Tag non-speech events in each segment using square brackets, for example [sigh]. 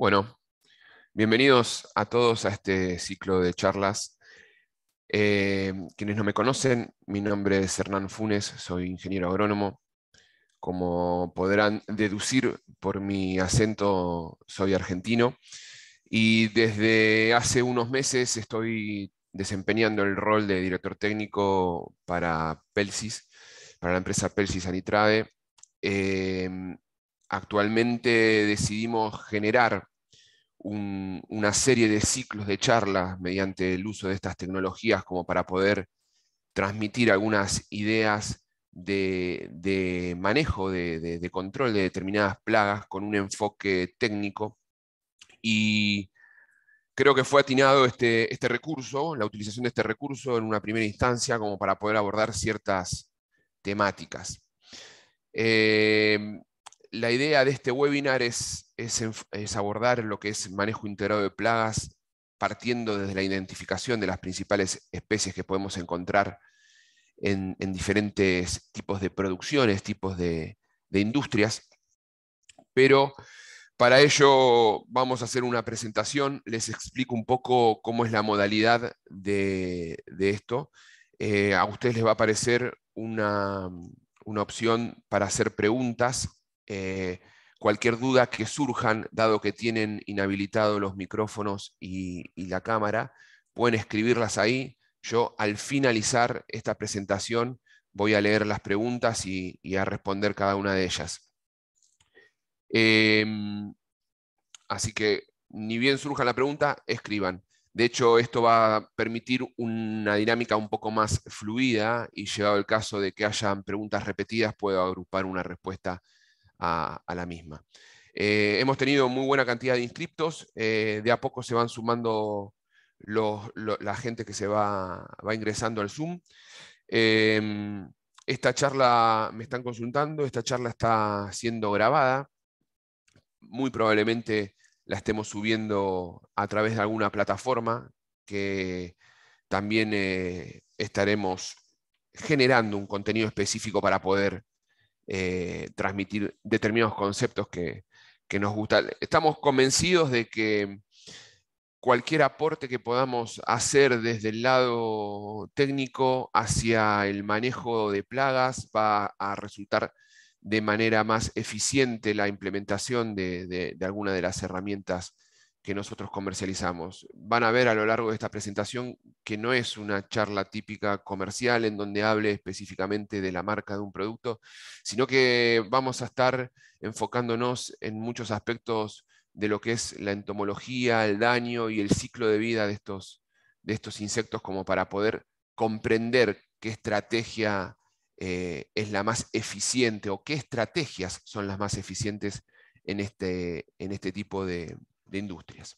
Bueno, bienvenidos a todos a este ciclo de charlas. Eh, quienes no me conocen, mi nombre es Hernán Funes, soy ingeniero agrónomo. Como podrán deducir por mi acento, soy argentino y desde hace unos meses estoy desempeñando el rol de director técnico para Pelsis, para la empresa Pelsis Anitrade. Eh, actualmente decidimos generar una serie de ciclos de charlas mediante el uso de estas tecnologías como para poder transmitir algunas ideas de, manejo, de, control de determinadas plagas con un enfoque técnico. Y creo que fue atinado este, este recurso, la utilización de este recurso en una primera instancia como para poder abordar ciertas temáticas. Eh, la idea de este webinar es, abordar lo que es manejo integrado de plagas, partiendo desde la identificación de las principales especies que podemos encontrar en, diferentes tipos de producciones, tipos de, industrias. Pero para ello vamos a hacer una presentación, les explico un poco cómo es la modalidad de, esto. Eh, a ustedes les va a aparecer una opción para hacer preguntas eh, cualquier duda que surjan, dado que tienen inhabilitados los micrófonos y, la cámara, pueden escribirlas ahí. Yo al finalizar esta presentación voy a leer las preguntas y, a responder cada una de ellas. Em, así que ni bien surja la pregunta, escriban. De hecho, esto va a permitir una dinámica un poco más fluida y llegado el caso de que hayan preguntas repetidas, puedo agrupar una respuesta a, la misma. Eh, hemos tenido muy buena cantidad de inscriptos, eh, de a poco se van sumando la gente que se va, ingresando al Zoom. Em, esta charla me están consultando, esta charla está siendo grabada, muy probablemente la estemos subiendo a través de alguna plataforma que también eh, estaremos generando un contenido específico para poder eh, transmitir determinados conceptos que, nos gustan. Estamos convencidos de que cualquier aporte que podamos hacer desde el lado técnico hacia el manejo de plagas va a resultar de manera más eficiente la implementación de, de, de alguna de las herramientas que nosotros comercializamos. Van a ver a lo largo de esta presentación que no es una charla típica comercial en donde hable específicamente de la marca de un producto, sino que vamos a estar enfocándonos en muchos aspectos de lo que es la entomología, el daño y el ciclo de vida de estos, de estos insectos como para poder comprender qué estrategia eh, es la más eficiente o qué estrategias son las más eficientes en este, en este tipo de, de industrias.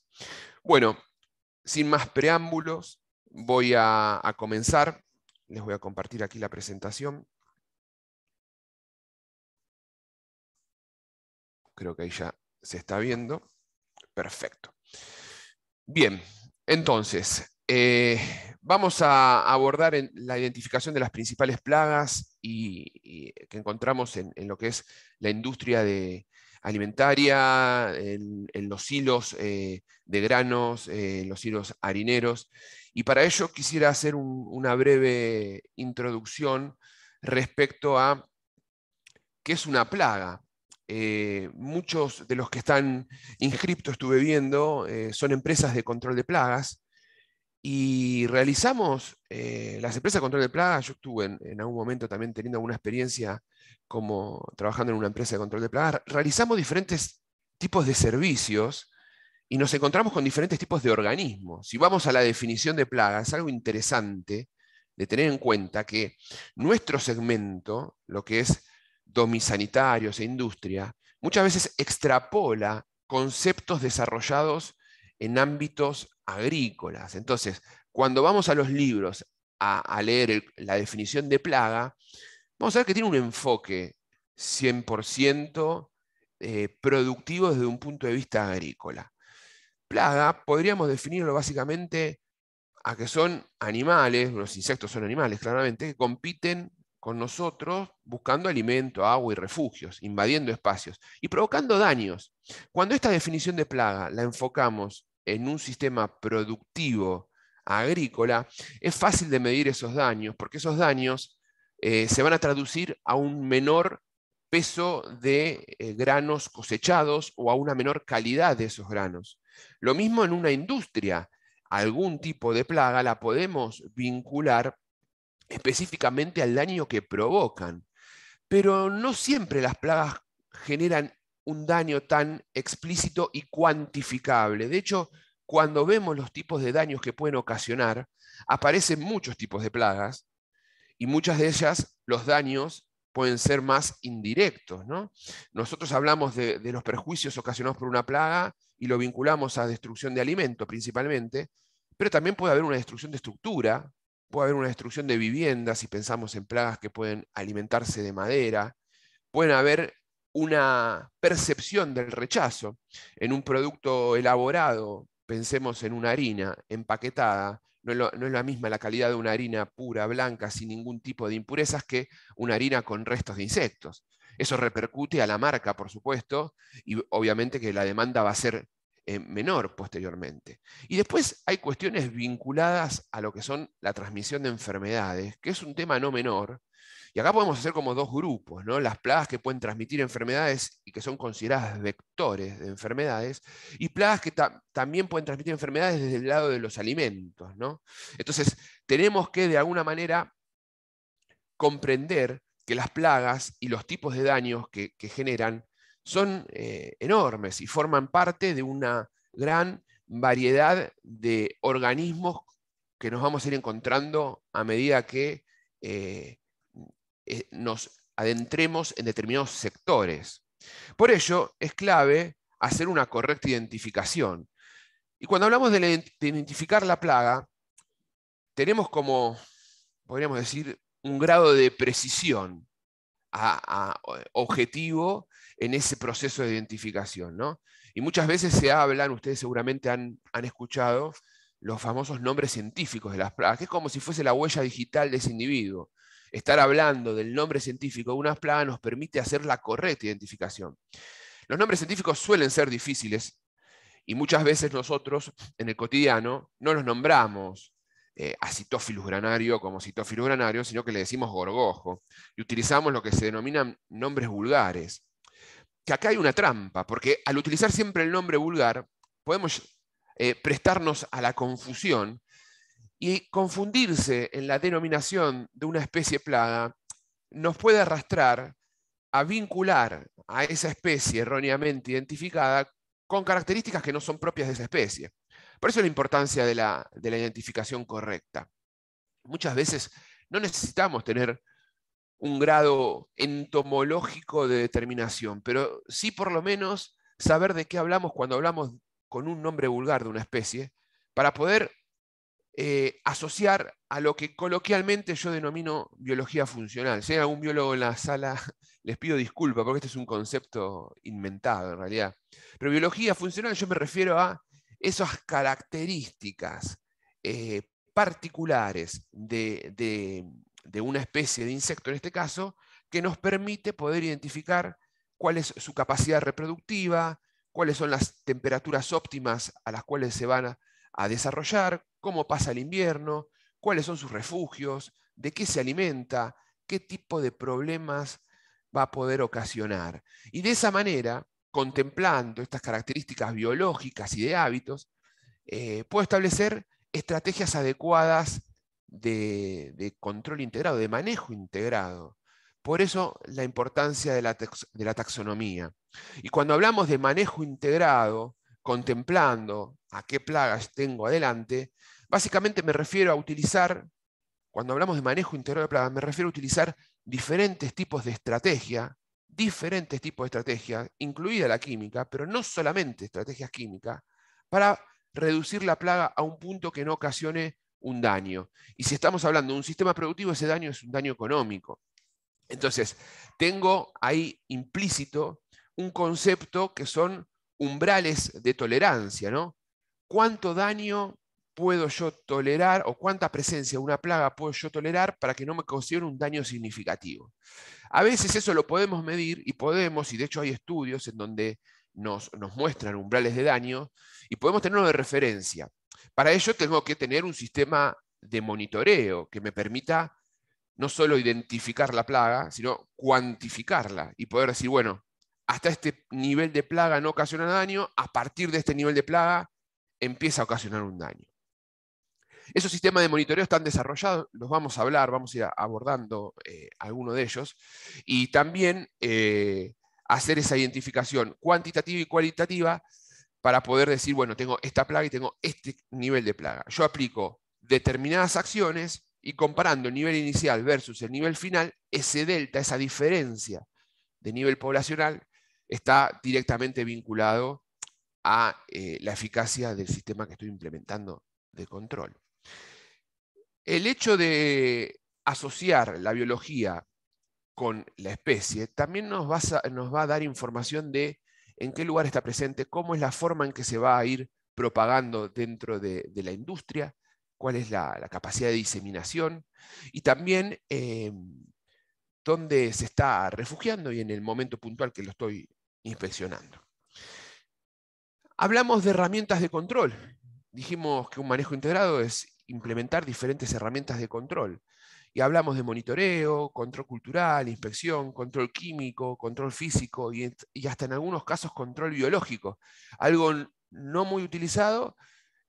Bueno, sin más preámbulos, voy a, comenzar. Les voy a compartir aquí la presentación. Creo que ahí ya se está viendo. Perfecto. Bien, entonces, eh, vamos a abordar la identificación de las principales plagas y, que encontramos en, lo que es la industria de, alimentaria, en, los hilos eh, de granos, eh, en los hilos harineros. Y para ello quisiera hacer una breve introducción respecto a qué es una plaga. Eh, muchos de los que están inscriptos, estuve viendo, son empresas de control de plagas. Y realizamos las empresas de control de plagas. Yo estuve en, en, algún momento también teniendo alguna experiencia como trabajando en una empresa de control de plagas, realizamos diferentes tipos de servicios y nos encontramos con diferentes tipos de organismos. Si vamos a la definición de plaga, es algo interesante de tener en cuenta que nuestro segmento, lo que es domisanitarios e industria, muchas veces extrapola conceptos desarrollados en ámbitos agrícolas. Entonces, cuando vamos a los libros a, leer la definición de plaga, vamos a ver que tiene un enfoque 100% eh, productivo desde un punto de vista agrícola. Plaga podríamos definirlo básicamente a que son animales, los insectos son animales claramente, que compiten con nosotros buscando alimento, agua y refugios, invadiendo espacios y provocando daños. Cuando esta definición de plaga la enfocamos en un sistema productivo agrícola, es fácil de medir esos daños, porque esos daños eh, se van a traducir a un menor peso de eh, granos cosechados o a una menor calidad de esos granos. Lo mismo en una industria. Algún tipo de plaga la podemos vincular específicamente al daño que provocan. Pero no siempre las plagas generan un daño tan explícito y cuantificable. De hecho, cuando vemos los tipos de daños que pueden ocasionar, aparecen muchos tipos de plagas y muchas de ellas los daños pueden ser más indirectos. Nosotros hablamos de, los perjuicios ocasionados por una plaga y lo vinculamos a destrucción de alimento principalmente, pero también puede haber una destrucción de estructura, puede haber una destrucción de viviendas si pensamos en plagas que pueden alimentarse de madera, pueden haber una percepción del rechazo en un producto elaborado, pensemos en una harina empaquetada, no es, la misma la calidad de una harina pura, blanca, sin ningún tipo de impurezas, que una harina con restos de insectos. Eso repercute a la marca, por supuesto, y obviamente que la demanda va a ser eh, menor posteriormente. Y después hay cuestiones vinculadas a lo que son la transmisión de enfermedades, que es un tema no menor, y acá podemos hacer como dos grupos, ¿no? Las plagas que pueden transmitir enfermedades y que son consideradas vectores de enfermedades, y plagas que también pueden transmitir enfermedades desde el lado de los alimentos, Entonces, tenemos que de alguna manera comprender que las plagas y los tipos de daños que, generan son eh, enormes y forman parte de una gran variedad de organismos que nos vamos a ir encontrando a medida que eh, eh, nos adentremos en determinados sectores. Por ello, es clave hacer una correcta identificación. Y cuando hablamos de, identificar la plaga, tenemos como, podríamos decir, un grado de precisión a, objetivo en ese proceso de identificación. Y muchas veces se hablan, ustedes seguramente han, han escuchado, los famosos nombres científicos de las plagas, que es como si fuese la huella digital de ese individuo estar hablando del nombre científico de una plaga nos permite hacer la correcta identificación. Los nombres científicos suelen ser difíciles y muchas veces nosotros en el cotidiano no los nombramos eh, a granario como citófilus granario, sino que le decimos gorgojo y utilizamos lo que se denominan nombres vulgares. Que acá hay una trampa, porque al utilizar siempre el nombre vulgar, podemos eh, prestarnos a la confusión y confundirse en la denominación de una especie plaga nos puede arrastrar a vincular a esa especie erróneamente identificada con características que no son propias de esa especie. Por eso la importancia de la, de la identificación correcta. Muchas veces no necesitamos tener un grado entomológico de determinación, pero sí por lo menos saber de qué hablamos cuando hablamos con un nombre vulgar de una especie, para poder eh, asociar a lo que coloquialmente yo denomino biología funcional. Si hay algún biólogo en la sala, [laughs] les pido disculpas porque este es un concepto inventado en realidad. Pero biología funcional yo me refiero a esas características eh, particulares de, una especie de insecto en este caso, que nos permite poder identificar cuál es su capacidad reproductiva, cuáles son las temperaturas óptimas a las cuales se van a desarrollar, cómo pasa el invierno, cuáles son sus refugios, de qué se alimenta, qué tipo de problemas va a poder ocasionar. Y de esa manera, contemplando estas características biológicas y de hábitos, eh, puedo establecer estrategias adecuadas de, control integrado, de manejo integrado. Por eso la importancia de la taxonomía. Y cuando hablamos de manejo integrado, contemplando a qué plagas tengo adelante, Básicamente me refiero a utilizar, cuando hablamos de manejo integral de plaga, me refiero a utilizar diferentes tipos de estrategia, diferentes tipos de estrategia, incluida la química, pero no solamente estrategias químicas, para reducir la plaga a un punto que no ocasione un daño. Y si estamos hablando de un sistema productivo, ese daño es un daño económico. Entonces, tengo ahí implícito un concepto que son umbrales de tolerancia, ¿no? ¿Cuánto daño puedo yo tolerar o cuánta presencia de una plaga puedo yo tolerar para que no me cause un daño significativo. A veces eso lo podemos medir y podemos, y de hecho hay estudios en donde nos, nos muestran umbrales de daño y podemos tenerlo de referencia. Para ello tengo que tener un sistema de monitoreo que me permita no solo identificar la plaga, sino cuantificarla y poder decir, bueno, hasta este nivel de plaga no ocasiona daño, a partir de este nivel de plaga empieza a ocasionar un daño. Esos sistemas de monitoreo están desarrollados, los vamos a hablar, vamos a ir abordando eh, algunos alguno de ellos. Y también eh, hacer esa identificación cuantitativa y cualitativa para poder decir, bueno, tengo esta plaga y tengo este nivel de plaga. Yo aplico determinadas acciones y comparando el nivel inicial versus el nivel final, ese delta, esa diferencia de nivel poblacional, está directamente vinculado a eh, la eficacia del sistema que estoy implementando de control el hecho de asociar la biología con la especie también nos va, a, dar información de en qué lugar está presente, cómo es la forma en que se va a ir propagando dentro de, la industria, cuál es la, capacidad de diseminación y también eh, dónde se está refugiando y en el momento puntual que lo estoy inspeccionando. Hablamos de herramientas de control. Dijimos que un manejo integrado es implementar diferentes herramientas de control. Y hablamos de monitoreo, control cultural, inspección, control químico, control físico y, hasta en algunos casos control biológico. Algo no muy utilizado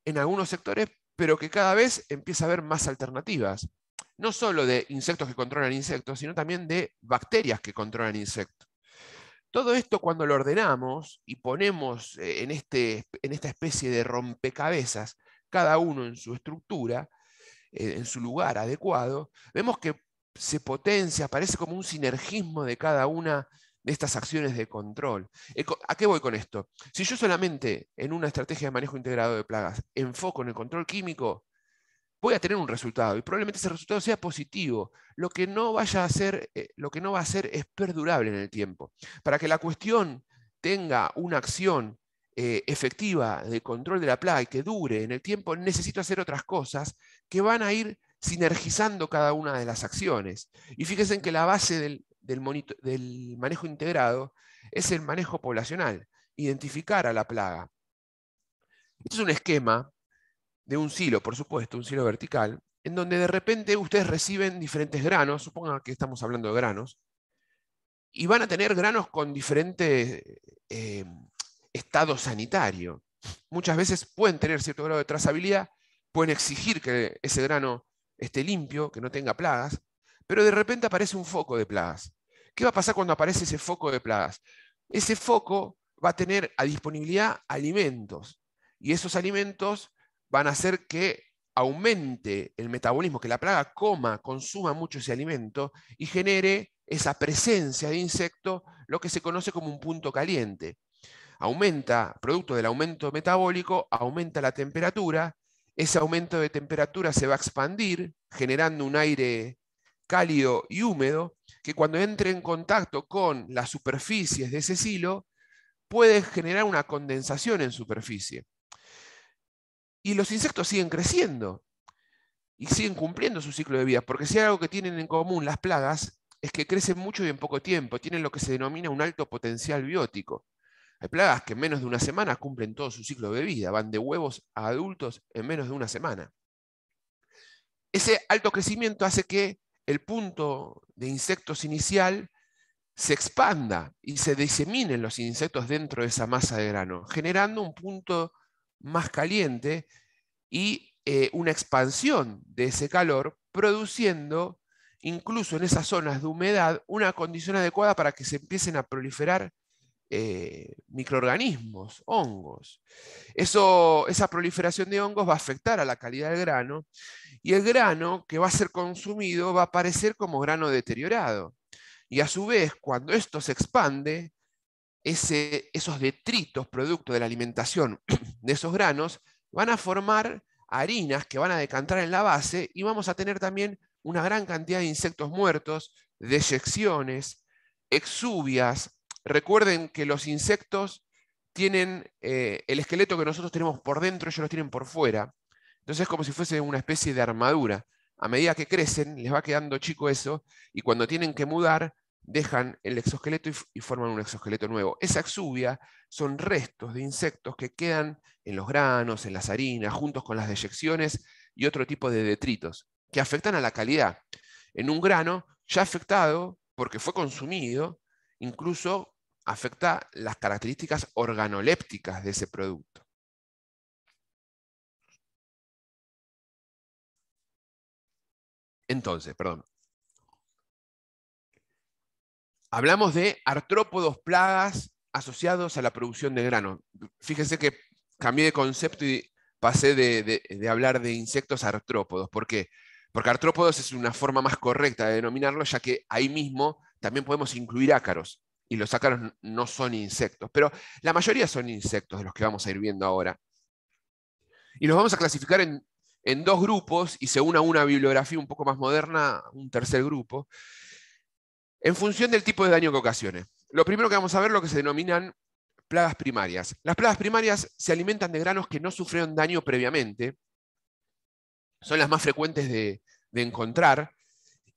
en algunos sectores, pero que cada vez empieza a haber más alternativas. No solo de insectos que controlan insectos, sino también de bacterias que controlan insectos. Todo esto cuando lo ordenamos y ponemos eh, en, este, en esta especie de rompecabezas, cada uno en su estructura, eh, en su lugar adecuado, vemos que se potencia, aparece como un sinergismo de cada una de estas acciones de control. Eh, ¿A qué voy con esto? Si yo solamente en una estrategia de manejo integrado de plagas enfoco en el control químico, voy a tener un resultado y probablemente ese resultado sea positivo. Lo que no, vaya a eh, lo que no va a ser es perdurable en el tiempo. Para que la cuestión tenga una acción eh, efectiva de control de la plaga y que dure en el tiempo, necesito hacer otras cosas que van a ir sinergizando cada una de las acciones. Y fíjense que la base del, del, manejo integrado es el manejo poblacional, identificar a la plaga. Este es un esquema de un silo, por supuesto, un silo vertical, en donde de repente ustedes reciben diferentes granos, supongan que estamos hablando de granos, y van a tener granos con diferentes eh, estado sanitario. Muchas veces pueden tener cierto grado de trazabilidad, pueden exigir que ese grano esté limpio, que no tenga plagas, pero de repente aparece un foco de plagas. ¿Qué va a pasar cuando aparece ese foco de plagas? Ese foco va a tener a disponibilidad alimentos y esos alimentos van a hacer que aumente el metabolismo, que la plaga coma, consuma mucho ese alimento y genere esa presencia de insecto, lo que se conoce como un punto caliente aumenta, producto del aumento metabólico, aumenta la temperatura, ese aumento de temperatura se va a expandir generando un aire cálido y húmedo que cuando entre en contacto con las superficies de ese silo puede generar una condensación en superficie. Y los insectos siguen creciendo y siguen cumpliendo su ciclo de vida, porque si hay algo que tienen en común las plagas es que crecen mucho y en poco tiempo, tienen lo que se denomina un alto potencial biótico. Hay plagas que en menos de una semana cumplen todo su ciclo de vida, van de huevos a adultos en menos de una semana. Ese alto crecimiento hace que el punto de insectos inicial se expanda y se diseminen los insectos dentro de esa masa de grano, generando un punto más caliente y eh, una expansión de ese calor, produciendo incluso en esas zonas de humedad una condición adecuada para que se empiecen a proliferar eh, microorganismos, hongos. Eso, esa proliferación de hongos va a afectar a la calidad del grano y el grano que va a ser consumido va a aparecer como grano deteriorado. Y a su vez, cuando esto se expande, esos detritos producto de la alimentación [clears throat] de esos granos van a formar harinas que van a decantar en la base y vamos a tener también una gran cantidad de insectos muertos, deyecciones, exubias, Recuerden que los insectos tienen eh, el esqueleto que nosotros tenemos por dentro, ellos lo tienen por fuera. Entonces es como si fuese una especie de armadura. A medida que crecen, les va quedando chico eso, y cuando tienen que mudar, dejan el exoesqueleto y, forman un exoesqueleto nuevo. Esa exuvia son restos de insectos que quedan en los granos, en las harinas, juntos con las deyecciones y otro tipo de detritos, que afectan a la calidad. En un grano ya afectado, porque fue consumido, incluso afecta las características organolépticas de ese producto. Entonces, perdón. Hablamos de artrópodos, plagas asociados a la producción de grano. Fíjense que cambié de concepto y pasé de, hablar de insectos artrópodos. ¿Por qué? Porque artrópodos es una forma más correcta de denominarlo, ya que ahí mismo también podemos incluir ácaros y los sacaros no son insectos, pero la mayoría son insectos de los que vamos a ir viendo ahora. Y los vamos a clasificar en, dos grupos y según a una bibliografía un poco más moderna, un tercer grupo, en función del tipo de daño que ocasione. Lo primero que vamos a ver es lo que se denominan plagas primarias. Las plagas primarias se alimentan de granos que no sufrieron daño previamente, son las más frecuentes de, de encontrar.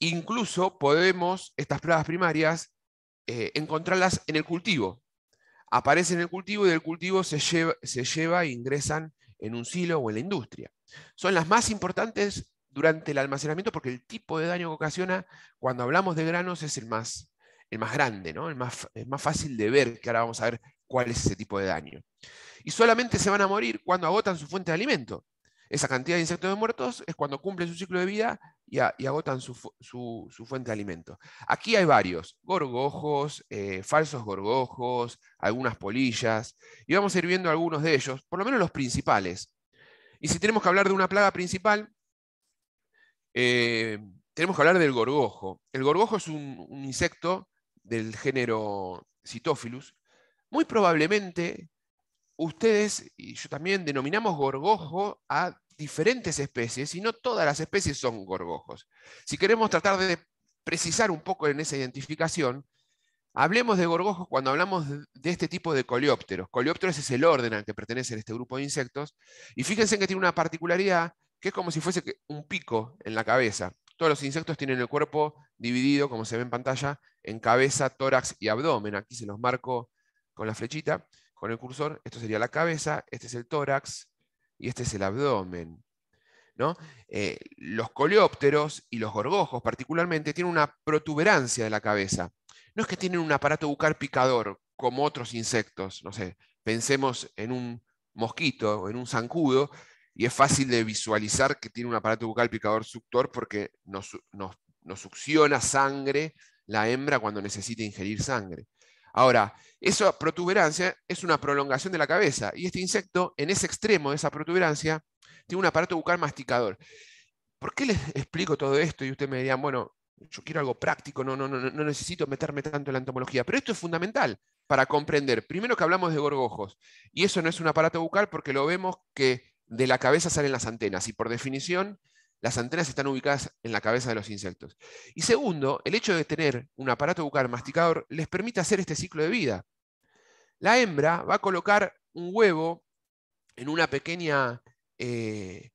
Incluso podemos, estas plagas primarias, eh, encontrarlas en el cultivo. Aparecen en el cultivo y del cultivo se lleva, se lleva e ingresan en un silo o en la industria. Son las más importantes durante el almacenamiento porque el tipo de daño que ocasiona cuando hablamos de granos es el más, el más grande, ¿no? el más, es más fácil de ver, que ahora vamos a ver cuál es ese tipo de daño. Y solamente se van a morir cuando agotan su fuente de alimento. Esa cantidad de insectos muertos es cuando cumplen su ciclo de vida y, agotan su, fuente de alimento. Aquí hay varios, gorgojos, eh, falsos gorgojos, algunas polillas, y vamos a ir viendo algunos de ellos, por lo menos los principales. Y si tenemos que hablar de una plaga principal, eh, tenemos que hablar del gorgojo. El gorgojo es un, un insecto del género Cytophilus. Muy probablemente ustedes, y yo también, denominamos gorgojo a diferentes especies y no todas las especies son gorgojos. Si queremos tratar de precisar un poco en esa identificación, hablemos de gorgojos cuando hablamos de este tipo de coleópteros. Coleópteros es el orden al que pertenece este grupo de insectos y fíjense que tiene una particularidad que es como si fuese un pico en la cabeza. Todos los insectos tienen el cuerpo dividido, como se ve en pantalla, en cabeza, tórax y abdomen. Aquí se los marco con la flechita, con el cursor. Esto sería la cabeza, este es el tórax, y este es el abdomen. ¿no? Eh, los coleópteros y los gorgojos particularmente tienen una protuberancia de la cabeza. No es que tienen un aparato bucal picador como otros insectos, no sé, pensemos en un mosquito o en un zancudo, y es fácil de visualizar que tiene un aparato bucal picador suctor porque nos succiona sangre la hembra cuando necesita ingerir sangre. Ahora, esa protuberancia es una prolongación de la cabeza y este insecto, en ese extremo de esa protuberancia, tiene un aparato bucal masticador. ¿Por qué les explico todo esto? Y ustedes me dirían, bueno, yo quiero algo práctico, no, no, no, no necesito meterme tanto en la entomología. Pero esto es fundamental para comprender. Primero que hablamos de gorgojos, y eso no es un aparato bucal porque lo vemos que de la cabeza salen las antenas, y por definición las antenas están ubicadas en la cabeza de los insectos. Y segundo, el hecho de tener un aparato bucal masticador les permite hacer este ciclo de vida. La hembra va a colocar un huevo en una pequeña... Eh,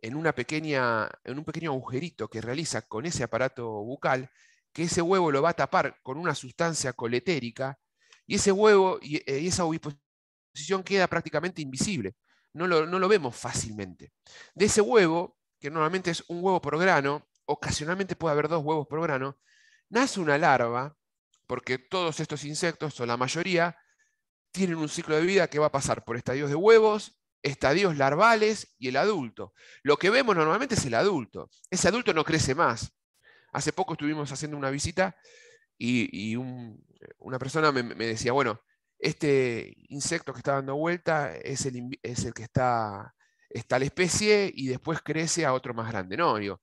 en, una pequeña, en un pequeño agujerito que realiza con ese aparato bucal, que ese huevo lo va a tapar con una sustancia coletérica, y ese huevo y, eh, esa oviposición queda prácticamente invisible. No lo, no lo vemos fácilmente. De ese huevo que normalmente es un huevo por grano, ocasionalmente puede haber dos huevos por grano, nace una larva, porque todos estos insectos, o la mayoría, tienen un ciclo de vida que va a pasar por estadios de huevos, estadios larvales y el adulto. Lo que vemos normalmente es el adulto. Ese adulto no crece más. Hace poco estuvimos haciendo una visita y, una persona me, decía, bueno, este insecto que está dando vuelta es es el que está Está la especie y después crece a otro más grande. No, digo,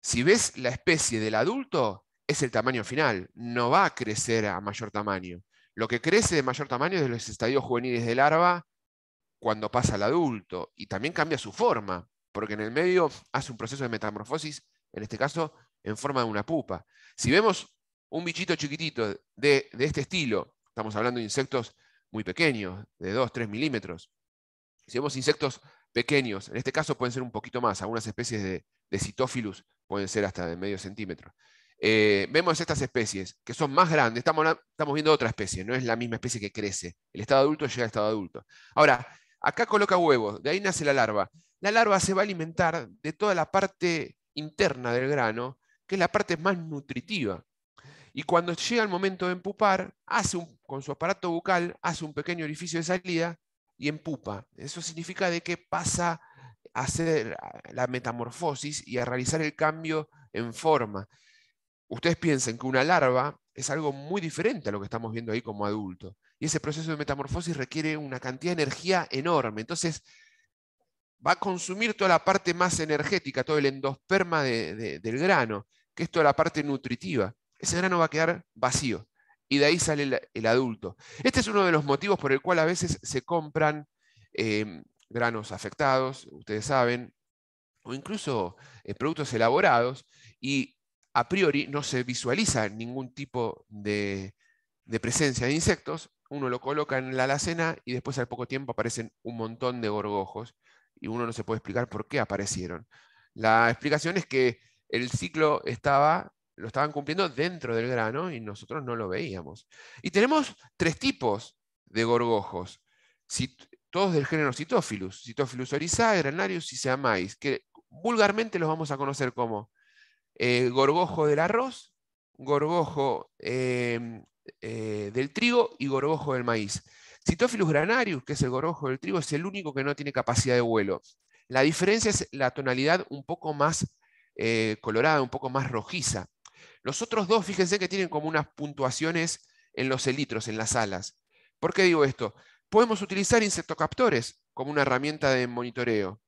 si ves la especie del adulto, es el tamaño final, no va a crecer a mayor tamaño. Lo que crece de mayor tamaño es de los estadios juveniles de larva cuando pasa al adulto y también cambia su forma, porque en el medio hace un proceso de metamorfosis, en este caso en forma de una pupa. Si vemos un bichito chiquitito de, de este estilo, estamos hablando de insectos muy pequeños, de 2, 3 milímetros, si vemos insectos pequeños, en este caso pueden ser un poquito más, algunas especies de, de pueden ser hasta de medio centímetro. Eh, vemos estas especies que son más grandes, estamos, estamos viendo otra especie, no es la misma especie que crece, el estado adulto llega al estado adulto. Ahora, acá coloca huevos, de ahí nace la larva. La larva se va a alimentar de toda la parte interna del grano, que es la parte más nutritiva. Y cuando llega el momento de empupar, hace con su aparato bucal, hace un pequeño orificio de salida y en pupa. Eso significa de que pasa a hacer la metamorfosis y a realizar el cambio en forma. Ustedes piensen que una larva es algo muy diferente a lo que estamos viendo ahí como adulto. Y ese proceso de metamorfosis requiere una cantidad de energía enorme. Entonces, va a consumir toda la parte más energética, todo el endosperma del grano, que es toda la parte nutritiva. Ese grano va a quedar vacío y de ahí sale el, adulto. Este es uno de los motivos por el cual a veces se compran em, granos afectados, ustedes saben, o incluso eh, productos elaborados, y a priori no se visualiza ningún tipo de, de presencia de insectos, uno lo coloca en la alacena y después al poco tiempo aparecen un montón de gorgojos y uno no se puede explicar por qué aparecieron. La explicación es que el ciclo estaba lo estaban cumpliendo dentro del grano y nosotros no lo veíamos. Y tenemos tres tipos de gorgojos, todos del género Citophilus, Citophilus orizae, Granarius y Seamais, que vulgarmente los vamos a conocer como eh, gorgojo del arroz, gorgojo em, eh, del trigo y gorgojo del maíz. Citophilus granarius, que es el gorgojo del trigo, es el único que no tiene capacidad de vuelo. La diferencia es la tonalidad un poco más eh, colorada, un poco más rojiza. Los otros dos, fíjense que tienen como unas puntuaciones en los elitros, en las alas. ¿Por qué digo esto? Podemos utilizar insectocaptores como una herramienta de monitoreo.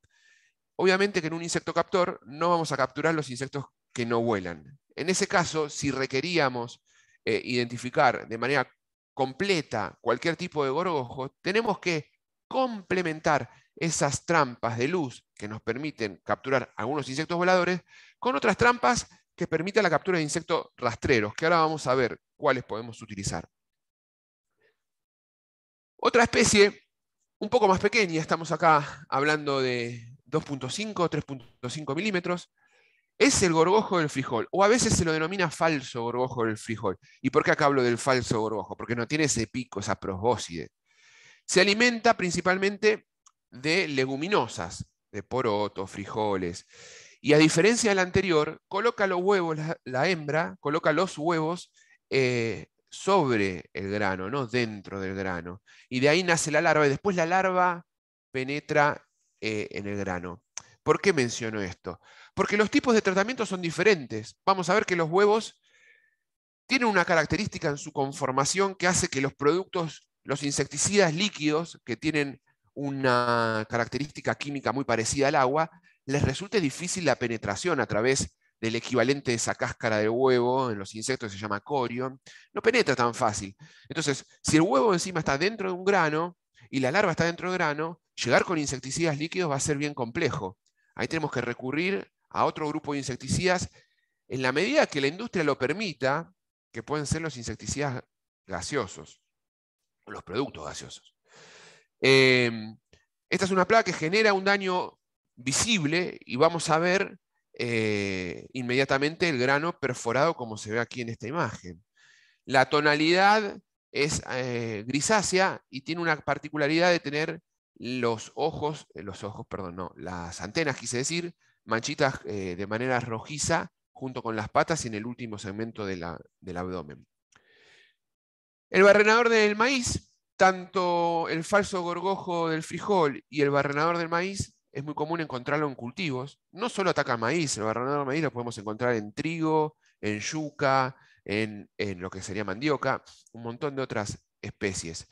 Obviamente que en un insectocaptor no vamos a capturar los insectos que no vuelan. En ese caso, si requeríamos eh, identificar de manera completa cualquier tipo de gorgojo, tenemos que complementar esas trampas de luz que nos permiten capturar algunos insectos voladores con otras trampas que permite la captura de insectos rastreros, que ahora vamos a ver cuáles podemos utilizar. Otra especie, un poco más pequeña, estamos acá hablando de 2.5, 3.5 milímetros, es el gorgojo del frijol, o a veces se lo denomina falso gorgojo del frijol. ¿Y por qué acá hablo del falso gorgojo? Porque no tiene ese pico, esa prosbóside. Se alimenta principalmente de leguminosas, de porotos, frijoles, y a diferencia del anterior, coloca los huevos, la, hembra coloca los huevos eh, sobre el grano, no dentro del grano. Y de ahí nace la larva y después la larva penetra eh, en el grano. ¿Por qué menciono esto? Porque los tipos de tratamiento son diferentes. Vamos a ver que los huevos tienen una característica en su conformación que hace que los productos, los insecticidas líquidos, que tienen una característica química muy parecida al agua, les resulte difícil la penetración a través del equivalente de esa cáscara de huevo en los insectos se llama corio no penetra tan fácil. Entonces, si el huevo encima está dentro de un grano y la larva está dentro del grano, llegar con insecticidas líquidos va a ser bien complejo. Ahí tenemos que recurrir a otro grupo de insecticidas en la medida que la industria lo permita, que pueden ser los insecticidas gaseosos, los productos gaseosos. Eh, esta es una plaga que genera un daño visible y vamos a ver eh, inmediatamente el grano perforado como se ve aquí en esta imagen. La tonalidad es eh, grisácea y tiene una particularidad de tener los ojos, eh, los ojos, perdón, no, las antenas, quise decir, manchitas de manera rojiza junto con las patas y en el último segmento del abdomen. El barrenador del maíz, tanto el falso gorgojo del frijol y el barrenador del maíz es muy común encontrarlo en cultivos. No solo ataca maíz, el barreno de maíz lo podemos encontrar en trigo, en yuca, en, lo que sería mandioca, un montón de otras especies.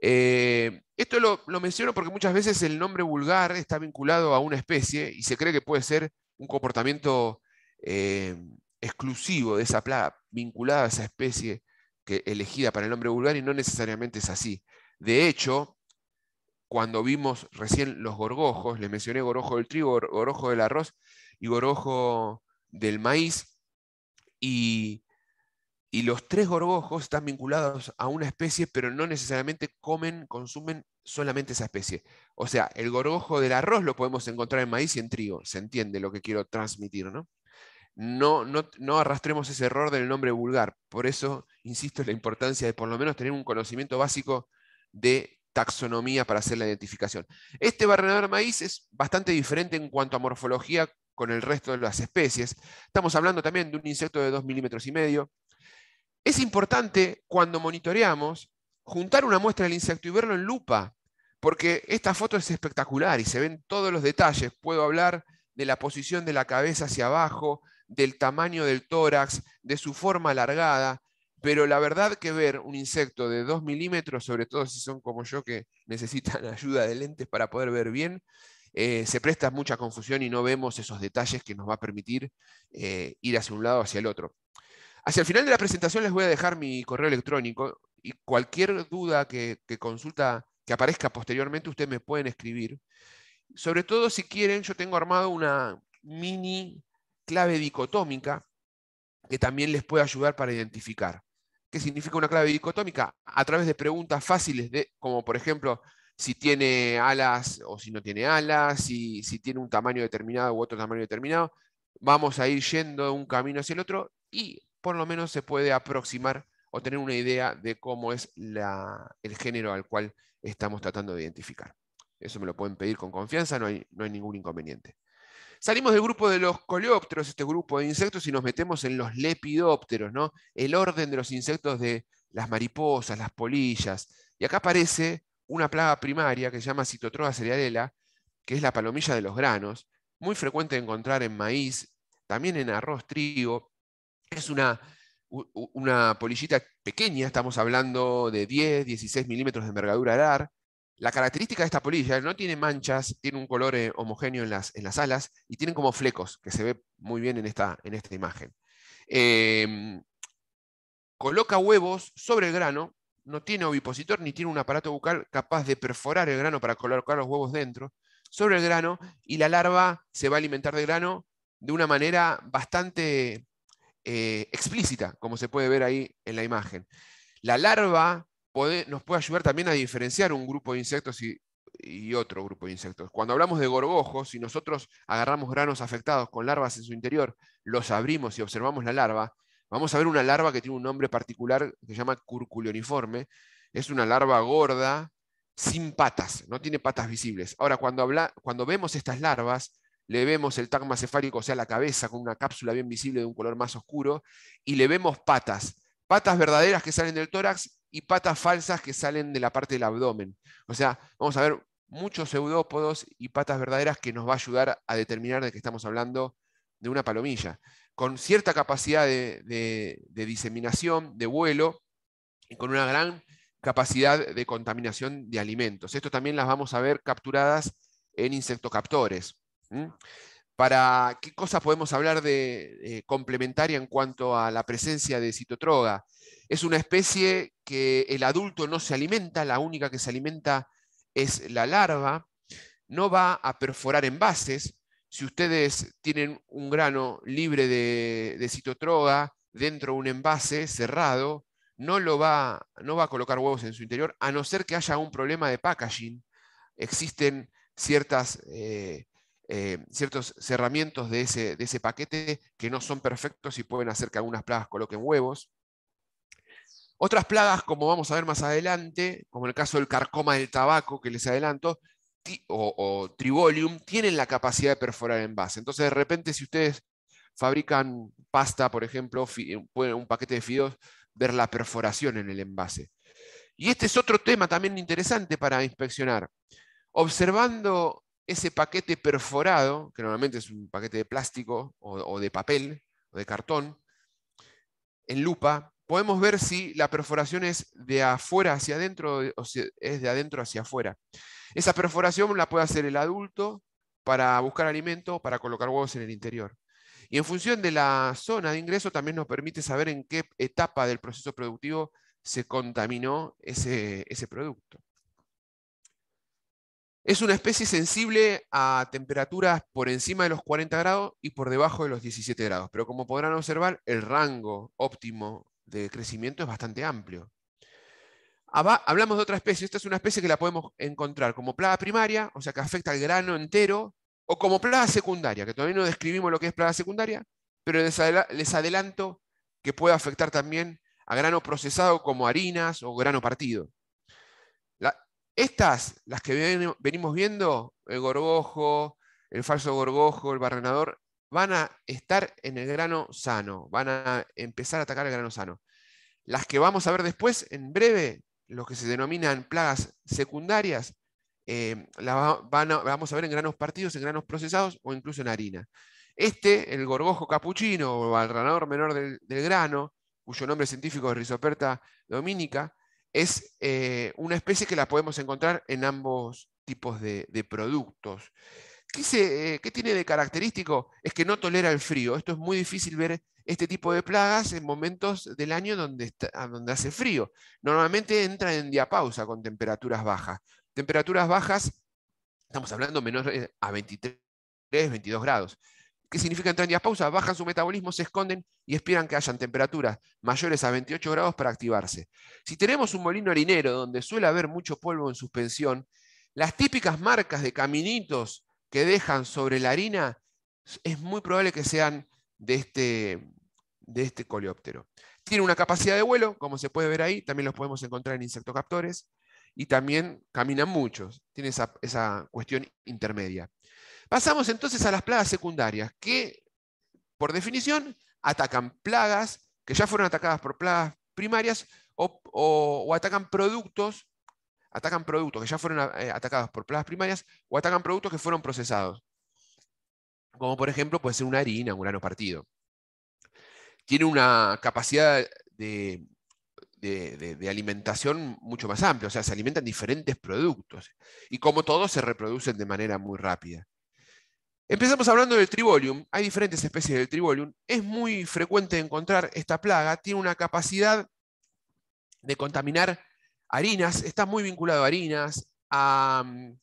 Eh, esto lo, menciono porque muchas veces el nombre vulgar está vinculado a una especie y se cree que puede ser un comportamiento eh, exclusivo de esa plaga, Vinculado a esa especie que, elegida para el nombre vulgar y no necesariamente es así. De hecho, cuando vimos recién los gorgojos, les mencioné gorgojo del trigo, gorgojo del arroz y gorgojo del maíz, y, los tres gorgojos están vinculados a una especie, pero no necesariamente comen, consumen solamente esa especie. O sea, el gorgojo del arroz lo podemos encontrar en maíz y en trigo, se entiende lo que quiero transmitir, ¿no? No, no, no, arrastremos ese error del nombre vulgar. Por eso, insisto, en la importancia de por lo menos tener un conocimiento básico de taxonomía para hacer la identificación. Este barrenador maíz es bastante diferente en cuanto a morfología con el resto de las especies. Estamos hablando también de un insecto de 2 milímetros y medio. Es importante cuando monitoreamos juntar una muestra del insecto y verlo en lupa, porque esta foto es espectacular y se ven todos los detalles. Puedo hablar de la posición de la cabeza hacia abajo, del tamaño del tórax, de su forma alargada, pero la verdad que ver un insecto de 2 milímetros, sobre todo si son como yo que [laughs] necesitan [laughs] ayuda de lentes para poder ver bien, eh, se presta mucha confusión y no vemos esos detalles que nos va a permitir eh, ir hacia un lado o hacia el otro. Hacia el final de la presentación les voy a dejar mi correo electrónico y cualquier duda que consulta, que aparezca posteriormente, ustedes me pueden escribir. Sobre todo si quieren, yo tengo armado una mini clave dicotómica que también les puede ayudar para identificar. ¿Qué significa una clave dicotómica? A través de preguntas fáciles, de, como por ejemplo, si tiene alas o si no tiene alas, si, tiene un tamaño determinado u otro tamaño determinado, vamos a ir yendo de un camino hacia el otro y por lo menos se puede aproximar o tener una idea de cómo es el género al cual estamos tratando de identificar. Eso me lo pueden pedir con confianza, no hay ningún inconveniente. Salimos del grupo de los coleópteros, este grupo de insectos, y nos metemos en los lepidópteros, ¿no? El orden de los insectos de las mariposas, las polillas. Y acá aparece una plaga primaria que se llama Citotroa cerealela, que es la palomilla de los granos, muy frecuente de encontrar en maíz, también en arroz, trigo. Es una, una polillita pequeña, estamos hablando de 10, 16 milímetros de envergadura arar, la característica de esta polilla no tiene manchas, tiene un color eh, homogéneo en las, en las, alas y tiene como flecos, que se ve muy bien en esta, en esta imagen. Em, coloca huevos sobre el grano, no tiene ovipositor ni tiene un aparato bucal capaz de perforar el grano para colocar los huevos dentro, sobre el grano, y la larva se va a alimentar de grano de una manera bastante eh, explícita, como se puede ver ahí en la imagen. La larva nos puede ayudar también a diferenciar un grupo de insectos y, otro grupo de insectos. Cuando hablamos de gorgojos, si nosotros agarramos granos afectados con larvas en su interior, los abrimos y observamos la larva, vamos a ver una larva que tiene un nombre particular que se llama curculioniforme. Es una larva gorda, sin patas, no tiene patas visibles. Ahora, cuando, habla, cuando vemos estas larvas, le vemos el tagma cefálico, o sea, la cabeza con una cápsula bien visible de un color más oscuro, y le vemos patas, patas verdaderas que salen del tórax y patas falsas que salen de la parte del abdomen. O sea, vamos a ver muchos pseudópodos y patas verdaderas que nos va a ayudar a determinar de que estamos hablando de una palomilla, con cierta capacidad de, diseminación, de vuelo, y con una gran capacidad de contaminación de alimentos. Esto también las vamos a ver capturadas en insectocaptores. ¿Para qué cosas podemos hablar de eh, complementaria en cuanto a la presencia de citotroga? Es una especie que el adulto no se alimenta, la única que se alimenta es la larva, no va a perforar envases. Si ustedes tienen un grano libre de, citotroga dentro de un envase cerrado, no, lo va, no va a colocar huevos en su interior, a no ser que haya un problema de packaging. Existen ciertas, eh, eh, ciertos cerramientos de ese, de ese paquete que no son perfectos y pueden hacer que algunas plagas coloquen huevos. Otras plagas, como vamos a ver más adelante, como en el caso del carcoma del tabaco que les adelanto, o, tribolium, tienen la capacidad de perforar el envase. Entonces, de repente, si ustedes fabrican pasta, por ejemplo, eh, un paquete de fideos, ver la perforación en el envase. Y este es otro tema también interesante para inspeccionar. Observando ese paquete perforado, que normalmente es un paquete de plástico o de papel o de cartón, en lupa, podemos ver si la perforación es de afuera hacia adentro o si es de adentro hacia afuera. Esa perforación la puede hacer el adulto para buscar alimento, o para colocar huevos en el interior. Y en función de la zona de ingreso también nos permite saber en qué etapa del proceso productivo se contaminó ese, ese producto. Es una especie sensible a temperaturas por encima de los 40 grados y por debajo de los 17 grados, pero como podrán observar, el rango óptimo de crecimiento es bastante amplio. Hablamos de otra especie, esta es una especie que la podemos encontrar como plaga primaria, o sea que afecta al grano entero, o como plaga secundaria, que todavía no describimos lo que es plaga secundaria, pero les, adelanto que puede afectar también a grano procesado como harinas o grano partido. estas, las que venimos viendo, el gorgojo, el falso gorgojo, el barrenador, van a estar en el grano sano, van a empezar a atacar el grano sano. Las que vamos a ver después, en breve, lo que se denominan plagas secundarias, eh, las vamos a ver en granos partidos, en granos procesados o incluso en harina. Este, el gorgojo capuchino o alranador menor del, grano, cuyo nombre científico es Risoperta dominica, es eh, una especie que la podemos encontrar en ambos tipos de productos. Eh, ¿Qué, tiene de característico? Es que no tolera el frío. Esto es muy difícil ver este tipo de plagas en momentos del año donde, ah, hace frío. Normalmente entra en diapausa con temperaturas bajas. Temperaturas bajas, estamos hablando menos eh, a 23, 22 grados. ¿Qué significa entrar en diapausa? Bajan su metabolismo, se esconden y esperan que hayan temperaturas mayores a 28 grados para activarse. Si tenemos un molino harinero donde suele haber mucho polvo en suspensión, las típicas marcas de caminitos que dejan sobre la harina es muy probable que sean de este, de este coleóptero. Tiene una capacidad de vuelo, como se puede ver ahí, también los podemos encontrar en insectocaptores, y también caminan muchos, tiene esa, cuestión intermedia. Pasamos entonces a las plagas secundarias, que por definición atacan plagas que ya fueron atacadas por plagas primarias o atacan productos atacan productos que ya fueron eh, atacados por plagas primarias o atacan productos que fueron procesados. Como por ejemplo puede ser una harina, un grano partido. Tiene una capacidad de, de, alimentación mucho más amplia, o sea, se alimentan diferentes productos y como todos se reproducen de manera muy rápida. Empezamos hablando del tribolium. Hay diferentes especies del tribolium. Es muy frecuente encontrar esta plaga. Tiene una capacidad de contaminar Harinas, está muy vinculado a Harinas, a, mm,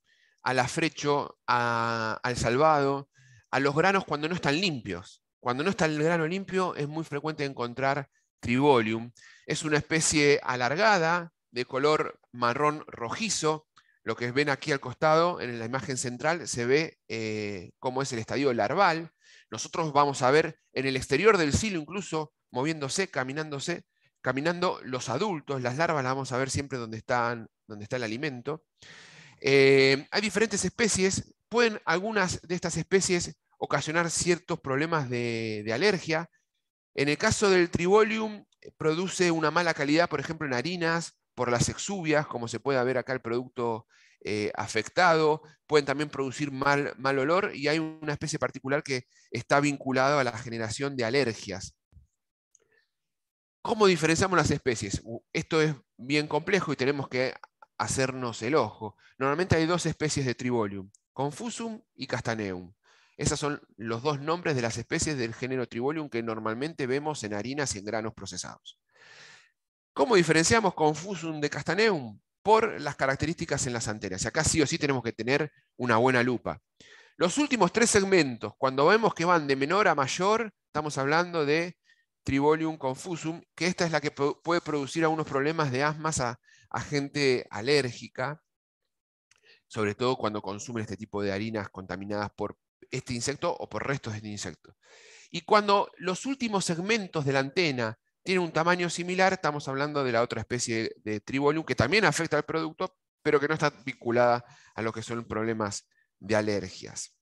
la al Salvado, a los granos cuando no están limpios. Cuando no está el grano limpio es muy frecuente encontrar Tribolium. Es una especie alargada de color marrón rojizo. Lo que ven aquí al costado, en la imagen central, se ve eh, cómo es el estadio larval. Nosotros vamos a ver en el exterior del silo incluso, moviéndose, caminándose, caminando los adultos, las larvas las vamos a ver siempre donde, están, está el alimento. Eh, hay diferentes especies, pueden algunas de estas especies ocasionar ciertos problemas de, alergia. En el caso del tribolium, eh, produce una mala calidad, por ejemplo, en harinas, por las exubias, como se puede ver acá el producto eh, afectado, pueden también producir mal, mal olor y hay una especie particular que está vinculada a la generación de alergias. ¿Cómo diferenciamos las especies? Uh, esto es bien complejo y tenemos que hacernos el ojo. Normalmente hay dos especies de Tribolium, Confusum y Castaneum. Esas son los dos nombres de las especies del género Tribolium que normalmente vemos en harinas y en granos procesados. ¿Cómo diferenciamos Confusum de Castaneum? Por las características en las antenas. acá sí o sí tenemos que tener una buena lupa. Los últimos tres segmentos, cuando vemos que van de menor a mayor, estamos hablando de Tribolium confusum, que esta es la que puede producir algunos problemas de asmas a, gente alérgica, sobre todo cuando consumen este tipo de harinas contaminadas por este insecto o por restos de este insecto. Y cuando los últimos segmentos de la antena tienen un tamaño similar, estamos hablando de la otra especie de, de tribolium que también afecta al producto, pero que no está vinculada a lo que son problemas de alergias.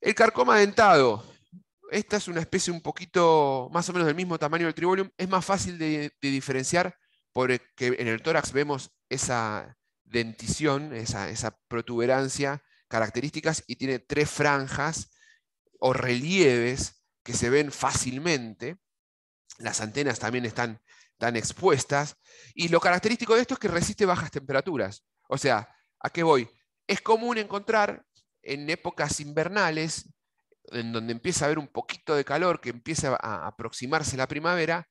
El carcoma dentado, esta es una especie un poquito más o menos del mismo tamaño del tribolium. Es más fácil de, diferenciar porque en el tórax vemos esa dentición, esa, esa protuberancia, características y tiene tres franjas o relieves que se ven fácilmente. Las antenas también están tan expuestas. Y lo característico de esto es que resiste bajas temperaturas. O sea, ¿a qué voy? Es común encontrar en épocas invernales en donde empieza a haber un poquito de calor, que empieza a aproximarse la primavera,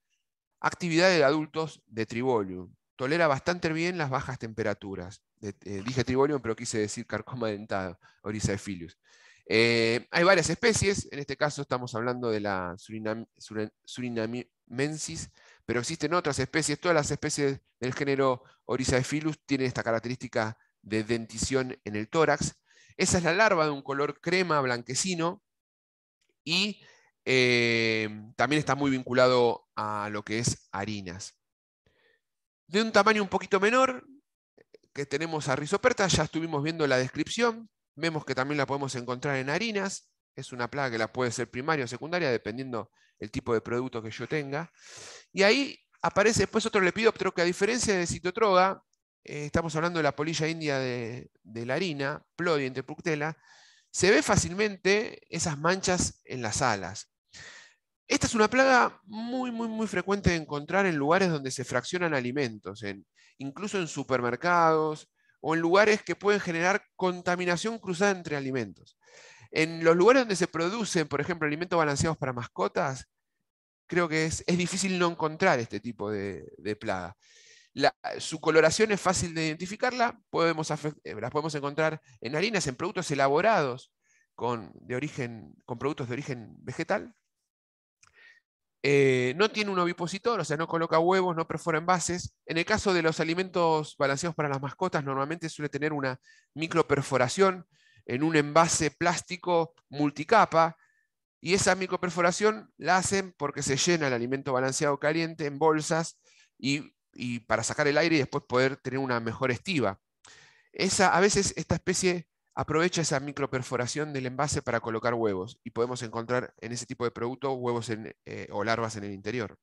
actividad de adultos de Tribolium. Tolera bastante bien las bajas temperaturas. Eh, dije Tribolium, pero quise decir carcoma dentada, Orizaephilus. Eh, hay varias especies, en este caso estamos hablando de la surinamensis, pero existen otras especies, todas las especies del género Orizaephilus tienen esta característica de dentición en el tórax. Esa es la larva de un color crema blanquecino, y eh, también está muy vinculado a lo que es harinas. De un tamaño un poquito menor, que tenemos a rizoperta, ya estuvimos viendo la descripción, vemos que también la podemos encontrar en harinas, es una plaga que la puede ser primaria o secundaria, dependiendo el tipo de producto que yo tenga. Y ahí aparece después otro lepidóptero que a diferencia de citotroga, eh, estamos hablando de la polilla india de, la harina, Plodiente Pructela, se ve fácilmente esas manchas en las alas. Esta es una plaga muy, muy, muy frecuente de encontrar en lugares donde se fraccionan alimentos, incluso en supermercados o en lugares que pueden generar contaminación cruzada entre alimentos. En los lugares donde se producen, por ejemplo, alimentos balanceados para mascotas, creo que es, difícil no encontrar este tipo de plaga su coloración es fácil de identificarla, podemos eh, las podemos encontrar en harinas, en productos elaborados con, de origen, con productos de origen vegetal. Eh, no tiene un ovipositor, o sea, no coloca huevos, no perfora envases. En el caso de los alimentos balanceados para las mascotas, normalmente suele tener una microperforación en un envase plástico multicapa, y esa microperforación la hacen porque se llena el alimento balanceado caliente en bolsas y y para sacar el aire y después poder tener una mejor estiva. Esa, a veces esta especie aprovecha esa microperforación del envase para colocar huevos y podemos encontrar en ese tipo de producto huevos eh, o larvas en el interior.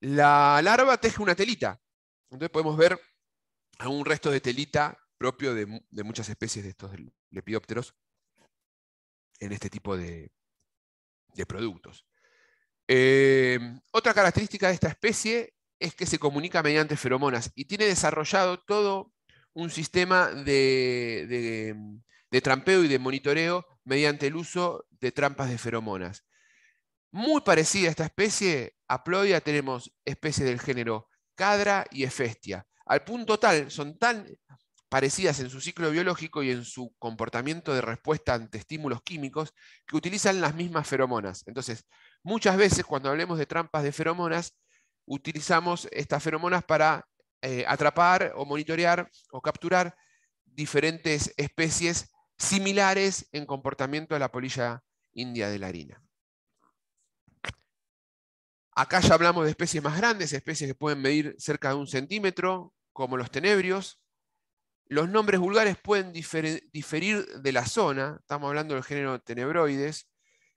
La larva teje una telita, entonces podemos ver un resto de telita propio de, muchas especies de estos lepidópteros en este tipo de productos. Eh, otra característica de esta especie es que se comunica mediante feromonas y tiene desarrollado todo un sistema de, de trampeo y de monitoreo mediante el uso de trampas de feromonas. Muy parecida a esta especie, a tenemos especies del género Cadra y Efestia. Al punto tal, son tan parecidas en su ciclo biológico y en su comportamiento de respuesta ante estímulos químicos que utilizan las mismas feromonas. Entonces, muchas veces cuando hablemos de trampas de feromonas, utilizamos estas feromonas para eh, atrapar o monitorear o capturar diferentes especies similares en comportamiento a la polilla india de la harina. Acá ya hablamos de especies más grandes, especies que pueden medir cerca de un centímetro, como los tenebrios, los nombres vulgares pueden diferir, de la zona, estamos hablando del género tenebroides,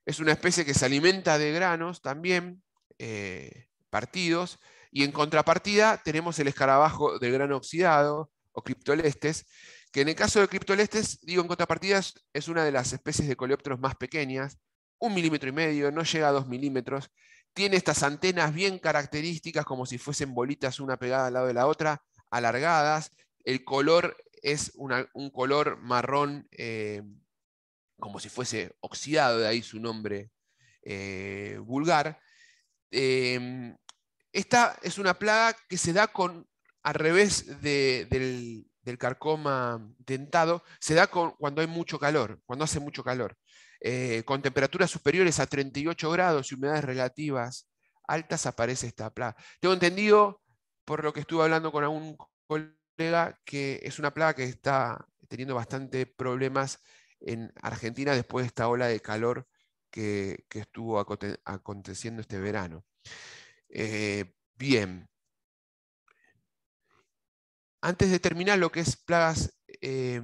es una especie que se alimenta de granos también, eh, partidos, y en contrapartida tenemos el escarabajo del grano oxidado o criptolestes, que en el caso de criptolestes, digo en contrapartida, es una de las especies de coleópteros más pequeñas, un milímetro y medio, no llega a dos milímetros, tiene estas antenas bien características como si fuesen bolitas una pegada al lado de la otra, alargadas, el color es un color marrón, eh, como si fuese oxidado, de ahí su nombre eh, vulgar. Eh, esta es una plaga que se da con, al revés del, carcoma dentado, se da cuando hay mucho calor, cuando hace mucho calor, con temperaturas superiores a 38 grados y humedades relativas altas aparece esta plaga. Tengo entendido, por lo que estuve hablando con algún colega, que es una plaga que está teniendo bastante problemas en Argentina después de esta ola de calor que, estuvo aconteciendo este verano. Eh, bien. Antes de terminar lo que es plagas eh,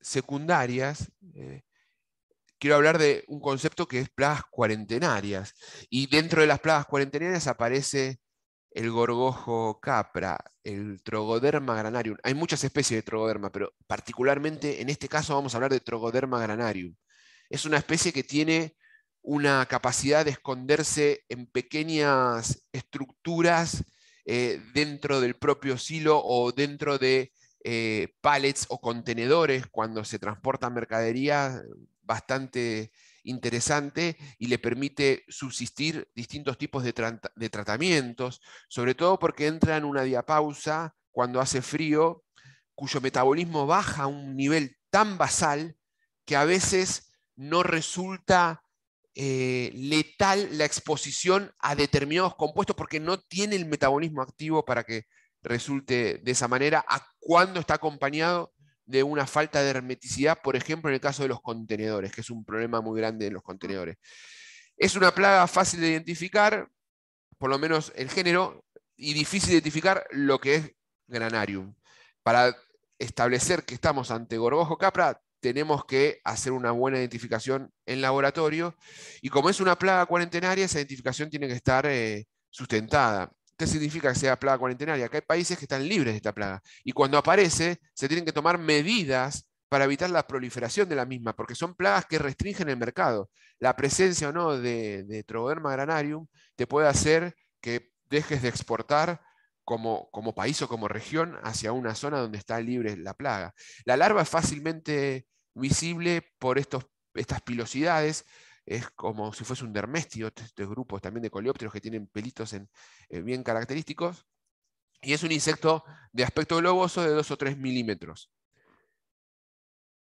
secundarias, eh, quiero hablar de un concepto que es plagas cuarentenarias. Y dentro de las plagas cuarentenarias aparece el gorgojo capra, el Trogoderma granarium. Hay muchas especies de Trogoderma, pero particularmente en este caso vamos a hablar de Trogoderma granarium. Es una especie que tiene una capacidad de esconderse en pequeñas estructuras eh, dentro del propio silo o dentro de eh, pallets o contenedores cuando se transporta mercadería bastante interesante y le permite subsistir distintos tipos de, tratamientos, sobre todo porque entra en una diapausa cuando hace frío, cuyo metabolismo baja a un nivel tan basal que a veces no resulta eh, letal la exposición a determinados compuestos porque no tiene el metabolismo activo para que resulte de esa manera, a cuando está acompañado de una falta de hermeticidad, por ejemplo, en el caso de los contenedores, que es un problema muy grande en los contenedores. Es una plaga fácil de identificar, por lo menos el género, y difícil de identificar lo que es Granarium. Para establecer que estamos ante gorgojo capra, tenemos que hacer una buena identificación en laboratorio, y como es una plaga cuarentenaria, esa identificación tiene que estar eh, sustentada. ¿Qué significa que sea plaga cuarentenaria? Que hay países que están libres de esta plaga. Y cuando aparece, se tienen que tomar medidas para evitar la proliferación de la misma, porque son plagas que restringen el mercado. La presencia o no de, de Trogoderma granarium te puede hacer que dejes de exportar como, como, país o como región hacia una zona donde está libre la plaga. La larva es fácilmente visible por estos, estas pilosidades, es como si fuese un dermestio, estos grupos también de coleópteros que tienen pelitos eh, bien característicos, y es un insecto de aspecto globoso de 2 o 3 milímetros.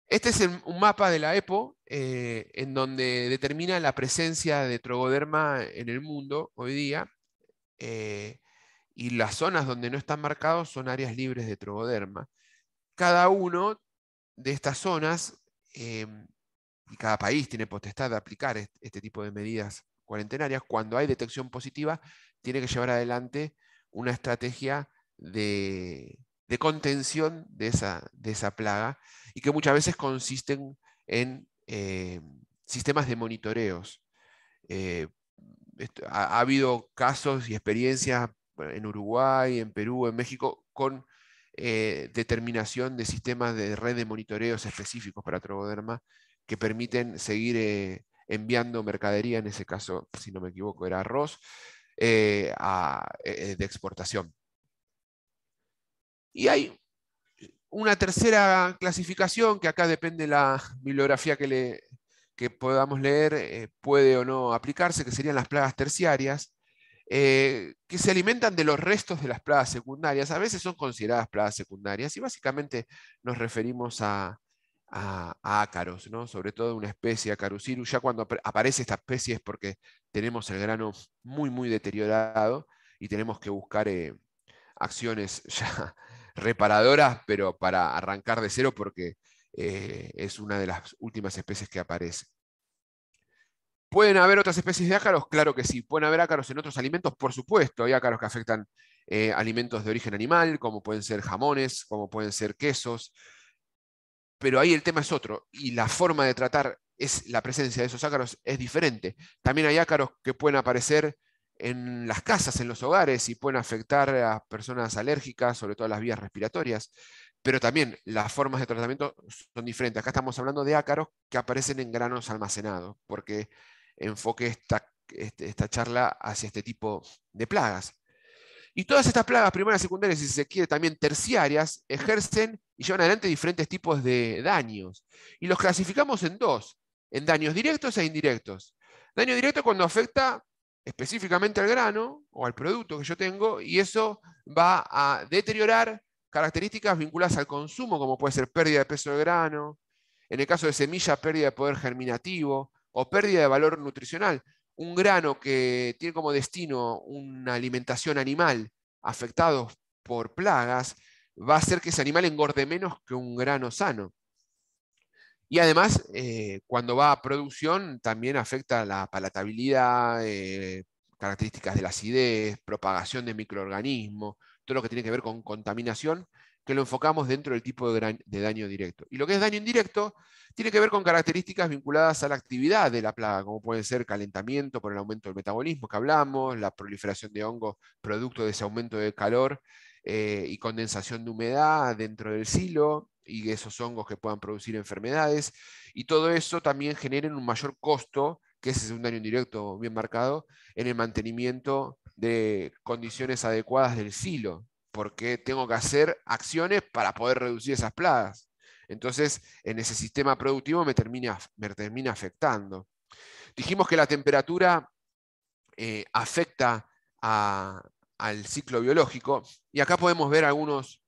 Este es un mapa de la EPO eh, en donde determina la presencia de trogoderma en el mundo hoy día. Eh, y las zonas donde no están marcados son áreas libres de trogoderma. Cada uno de estas zonas em, y cada país tiene potestad de aplicar este tipo de medidas cuarentenarias, cuando hay detección positiva, tiene que llevar adelante una estrategia de, contención de esa, plaga y que muchas veces consisten en eh, sistemas de monitoreos. Eh, ha, habido casos y experiencias en Uruguay, en Perú, en México, con eh, determinación de sistemas de red de monitoreos específicos para trogoderma que permiten seguir eh, enviando mercadería, en ese caso, si no me equivoco, era arroz, eh, eh, de exportación. Y hay una tercera clasificación que acá depende la bibliografía que, le, podamos leer, puede o no aplicarse, que serían las plagas terciarias. que se alimentan de los restos de las plagas secundarias. A veces son consideradas plagas secundarias y básicamente nos referimos a, a, ácaros, ¿no? sobre todo una especie, Acarusirus. Ya cuando aparece esta especie es porque tenemos el grano muy, muy deteriorado y tenemos que buscar eh, acciones [laughs] ya reparadoras, pero para arrancar de cero porque eh, es una de las últimas especies que aparece. ¿Pueden haber otras especies de ácaros? Claro que sí. ¿Pueden haber ácaros en otros alimentos? Por supuesto. Hay ácaros que afectan eh, alimentos de origen animal, como pueden ser jamones, como pueden ser quesos, pero ahí el tema es otro y la forma de tratar es la presencia de esos ácaros es diferente. También hay ácaros que pueden aparecer en las casas, en los hogares y pueden afectar a personas alérgicas, sobre todo a las vías respiratorias, pero también las formas de tratamiento son diferentes. Acá estamos hablando de ácaros que aparecen en granos almacenados, porque enfoque esta este, charla hacia este tipo de plagas. Y todas estas plagas primarias, secundarias y si se quiere también terciarias, ejercen y llevan adelante diferentes tipos de daños. Y los clasificamos en dos, en daños directos e indirectos. Daño directo cuando afecta específicamente al grano o al producto que yo tengo y eso va a deteriorar características vinculadas al consumo, como puede ser pérdida de peso de grano, en el caso de semilla, pérdida de poder germinativo o pérdida de valor nutricional un grano que tiene como destino una alimentación animal afectado por plagas, va a hacer que ese animal engorde menos que un grano sano. Y además, eh, cuando va a producción, también afecta la palatabilidad, eh, características de la acidez, propagación de microorganismos, todo lo que tiene que ver con contaminación, que lo enfocamos dentro del tipo de, daño directo. Y lo que es daño indirecto tiene que ver con características vinculadas a la actividad de la plaga, como pueden ser calentamiento por el aumento del metabolismo que hablamos, la proliferación de hongos producto de ese aumento de calor eh, y condensación de humedad dentro del silo y esos hongos que puedan producir enfermedades. Y todo eso también genera un mayor costo, que ese es un daño indirecto bien marcado, en el mantenimiento de condiciones adecuadas del silo, porque tengo que hacer acciones para poder reducir esas plagas. Entonces, en ese sistema productivo me termina, me termina afectando. Dijimos que la temperatura eh, afecta al ciclo biológico y acá podemos ver algunos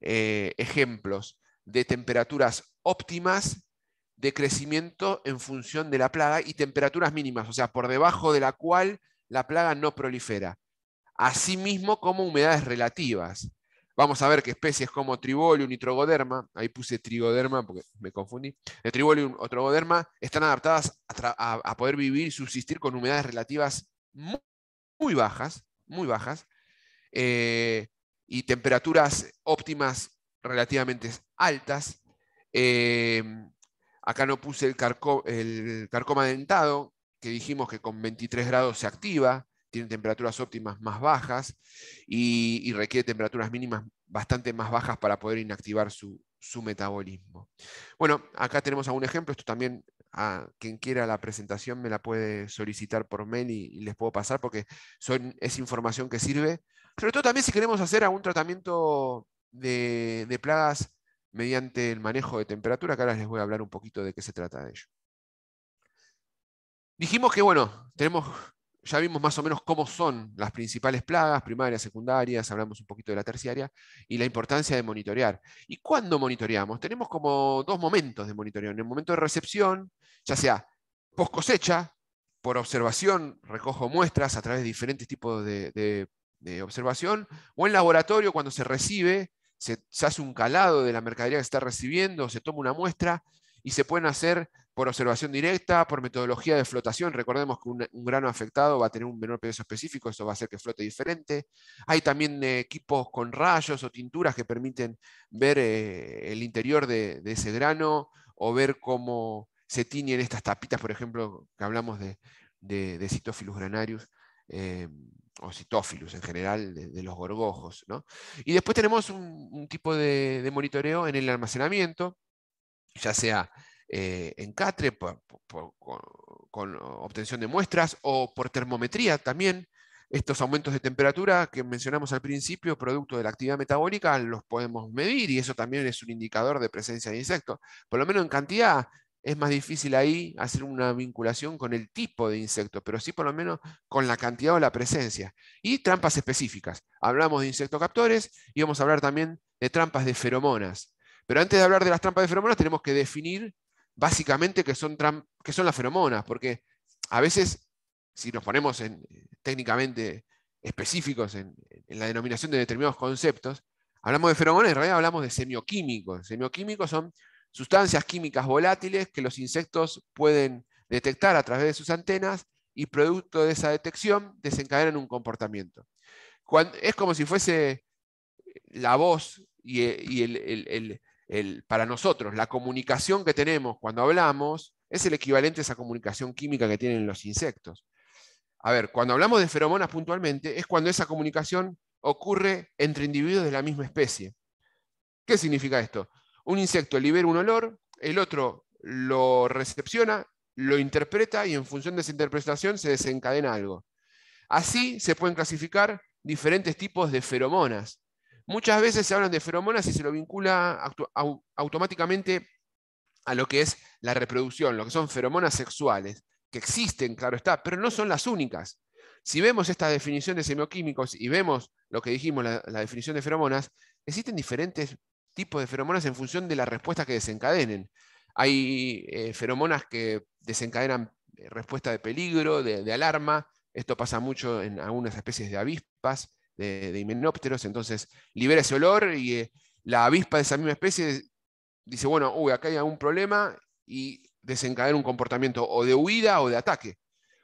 eh, ejemplos de temperaturas óptimas de crecimiento en función de la plaga y temperaturas mínimas, o sea, por debajo de la cual la plaga no prolifera. Asimismo como humedades relativas. Vamos a ver que especies como Tribolium y Trogoderma, ahí puse Trigoderma porque me confundí, de Tribolium o Trogoderma, están adaptadas a, poder vivir y subsistir con humedades relativas muy, bajas, muy bajas, eh, y temperaturas óptimas relativamente altas. Em, acá no puse el carcoma dentado, que dijimos que con 23 grados se activa. Tienen temperaturas óptimas más bajas y, requiere temperaturas mínimas bastante más bajas para poder inactivar su, metabolismo. Bueno, acá tenemos algún ejemplo, esto también a quien quiera la presentación me la puede solicitar por mail y, les puedo pasar porque son, es información que sirve. Sobre todo también si queremos hacer algún tratamiento de, plagas mediante el manejo de temperatura, acá ahora les voy a hablar un poquito de qué se trata de ello. Dijimos que, bueno, tenemos ya vimos más o menos cómo son las principales plagas, primarias, secundarias, hablamos un poquito de la terciaria, y la importancia de monitorear. ¿Y cuándo monitoreamos? Tenemos como dos momentos de monitoreo. En el momento de recepción, ya sea post cosecha, por observación, recojo muestras a través de diferentes tipos de, observación, o en laboratorio cuando se recibe, se, se hace un calado de la mercadería que se está recibiendo, se toma una muestra y se pueden hacer por observación directa, por metodología de flotación. Recordemos que un, grano afectado va a tener un menor peso específico, eso va a hacer que flote diferente. Hay también eh, equipos con rayos o tinturas que permiten ver eh, el interior de, ese grano o ver cómo se tiñen estas tapitas, por ejemplo, que hablamos de, de, Citophilus granarius. Eh, o citófilos en general, de, los gorgojos. Y después tenemos un, tipo de, monitoreo en el almacenamiento, ya sea eh, en Catre con obtención de muestras o por termometría también. Estos aumentos de temperatura que mencionamos al principio, producto de la actividad metabólica, los podemos medir y eso también es un indicador de presencia de insectos. Por lo menos en cantidad es más difícil ahí hacer una vinculación con el tipo de insecto, pero sí por lo menos con la cantidad o la presencia. Y trampas específicas. Hablamos de insectocaptores y vamos a hablar también de trampas de feromonas. Pero antes de hablar de las trampas de feromonas tenemos que definir básicamente que son, que son las feromonas, porque a veces, si nos ponemos en, técnicamente específicos en, la denominación de determinados conceptos, hablamos de feromonas, en realidad hablamos de semioquímicos. Semioquímicos son sustancias químicas volátiles que los insectos pueden detectar a través de sus antenas y producto de esa detección desencadenan un comportamiento. es como si fuese la voz y, eh, el, para nosotros, la comunicación que tenemos cuando hablamos es el equivalente a esa comunicación química que tienen los insectos. A ver, cuando hablamos de feromonas puntualmente, es cuando esa comunicación ocurre entre individuos de la misma especie. ¿Qué significa esto? Un insecto libera un olor, el otro lo recepciona, lo interpreta y en función de esa interpretación se desencadena algo. Así se pueden clasificar diferentes tipos de feromonas. Muchas veces se hablan de feromonas y se lo vincula automáticamente a lo que es la reproducción, lo que son feromonas sexuales, que existen, claro está, pero no son las únicas. Si vemos esta definición de semioquímicos y vemos lo que dijimos, la, definición de feromonas, existen diferentes tipos de feromonas en función de la respuesta que desencadenen. Hay eh, feromonas que desencadenan eh, respuesta de peligro, de, alarma. Esto pasa mucho en algunas especies de avispas de, himenópteros, entonces libera ese olor y eh, la avispa de esa misma especie dice, bueno, uy, acá hay algún problema y desencadena un comportamiento o de huida o de ataque.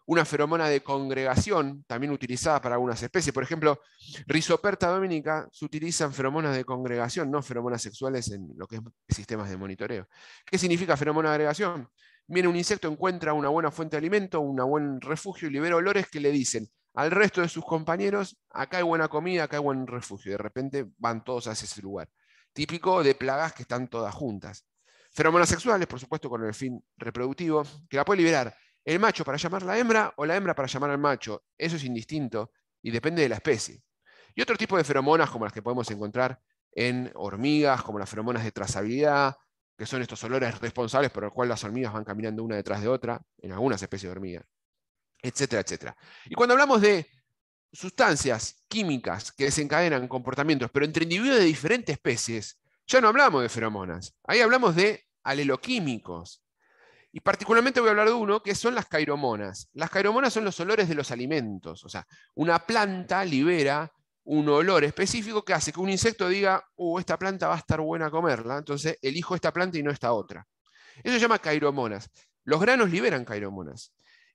Una feromona de congregación, también utilizada para algunas especies. Por ejemplo, rizoperta dominica se utilizan feromonas de congregación, no feromonas sexuales en lo que es sistemas de monitoreo. ¿Qué significa feromona de agregación? Viene un insecto, encuentra una buena fuente de alimento, un buen refugio y libera olores que le dicen, al resto de sus compañeros, acá hay buena comida, acá hay buen refugio. De repente van todos hacia ese lugar. Típico de plagas que están todas juntas. Feromonas sexuales, por supuesto, con el fin reproductivo, que la puede liberar el macho para llamar a la hembra o la hembra para llamar al macho. Eso es indistinto y depende de la especie. Y otro tipo de feromonas, como las que podemos encontrar en hormigas, como las feromonas de trazabilidad, que son estos olores responsables por los cuales las hormigas van caminando una detrás de otra, en algunas especies de hormigas etcétera, etcétera. Y cuando hablamos de sustancias químicas que desencadenan comportamientos, pero entre individuos de diferentes especies, ya no hablamos de feromonas, ahí hablamos de aleloquímicos. Y particularmente voy a hablar de uno que son las cairomonas. Las cairomonas son los olores de los alimentos, o sea, una planta libera un olor específico que hace que un insecto diga, oh, esta planta va a estar buena a comerla, entonces elijo esta planta y no esta otra. Eso se llama cairomonas. Los granos liberan cairomonas.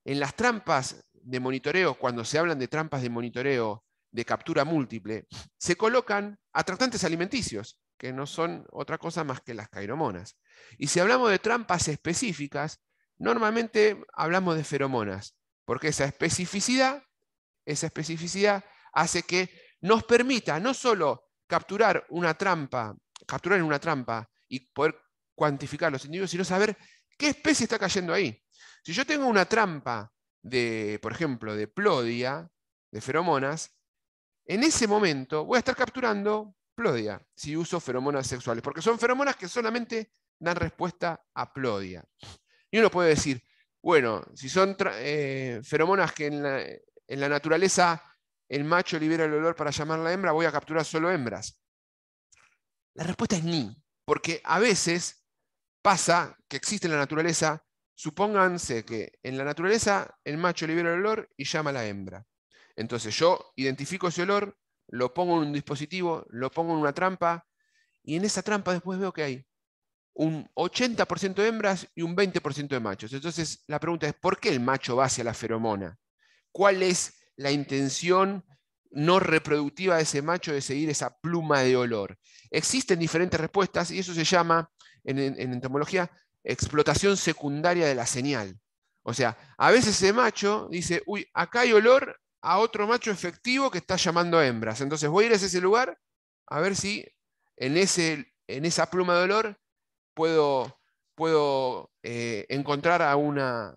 En las trampas de monitoreo, cuando se hablan de trampas de monitoreo de captura múltiple, se colocan atractantes alimenticios, que no son otra cosa más que las cairomonas. Y si hablamos de trampas específicas, normalmente hablamos de feromonas, porque esa especificidad, esa especificidad hace que nos permita no solo capturar una trampa, capturar en una trampa y poder cuantificar los individuos, sino saber qué especie está cayendo ahí. Si yo tengo una trampa de, por ejemplo, de plodia, de feromonas, en ese momento voy a estar capturando plodia si uso feromonas sexuales, porque son feromonas que solamente dan respuesta a plodia. Y uno puede decir, bueno, si son eh, feromonas que en la, en la naturaleza el macho libera el olor para llamar a la hembra, voy a capturar solo hembras. La respuesta es ni, porque a veces pasa que existe en la naturaleza Supónganse que en la naturaleza el macho libera el olor y llama a la hembra. Entonces yo identifico ese olor, lo pongo en un dispositivo, lo pongo en una trampa y en esa trampa después veo que hay un 80% de hembras y un 20% de machos. Entonces la pregunta es, ¿por qué el macho va hacia la feromona? ¿Cuál es la intención no reproductiva de ese macho de seguir esa pluma de olor? Existen diferentes respuestas y eso se llama en, en entomología explotación secundaria de la señal. O sea, a veces ese macho dice, uy, acá hay olor a otro macho efectivo que está llamando a hembras. Entonces voy a ir a ese lugar a ver si en, ese, en esa pluma de olor puedo, puedo eh, encontrar a una,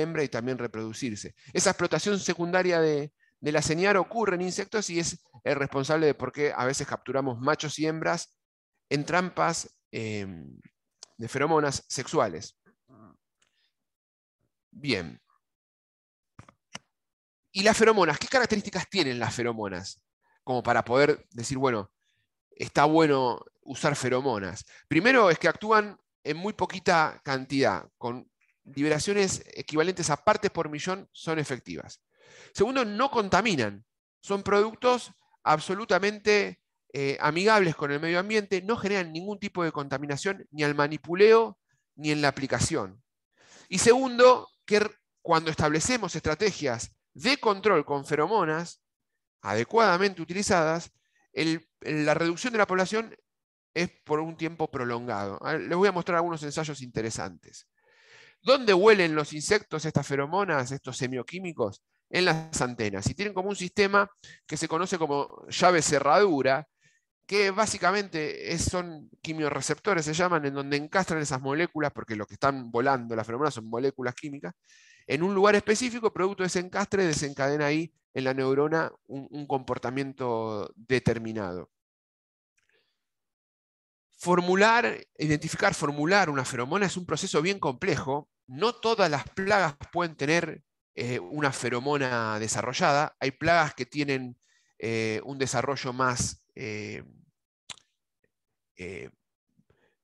hembra y también reproducirse. Esa explotación secundaria de, la señal ocurre en insectos y es el responsable de por qué a veces capturamos machos y hembras en trampas em, de feromonas sexuales. Bien. ¿Y las feromonas? ¿Qué características tienen las feromonas? Como para poder decir, bueno, está bueno usar feromonas. Primero es que actúan en muy poquita cantidad, con liberaciones equivalentes a partes por millón son efectivas. Segundo, no contaminan. Son productos absolutamente eh, amigables con el medio ambiente, no generan ningún tipo de contaminación ni al manipuleo ni en la aplicación. Y segundo, que cuando establecemos estrategias de control con feromonas adecuadamente utilizadas, la reducción de la población es por un tiempo prolongado. Ah, les voy a mostrar algunos ensayos interesantes. ¿Dónde huelen los insectos estas feromonas, estos semioquímicos? En las antenas. Y tienen como un sistema que se conoce como llave cerradura, que básicamente son quimioreceptores, se llaman, en donde encastran esas moléculas, porque lo que están volando las feromonas son moléculas químicas, en un lugar específico, producto de ese encastre, desencadena ahí en la neurona un, comportamiento determinado. Formular, identificar, formular una feromona es un proceso bien complejo. No todas las plagas pueden tener eh, una feromona desarrollada. Hay plagas que tienen eh, un desarrollo más eh, eh,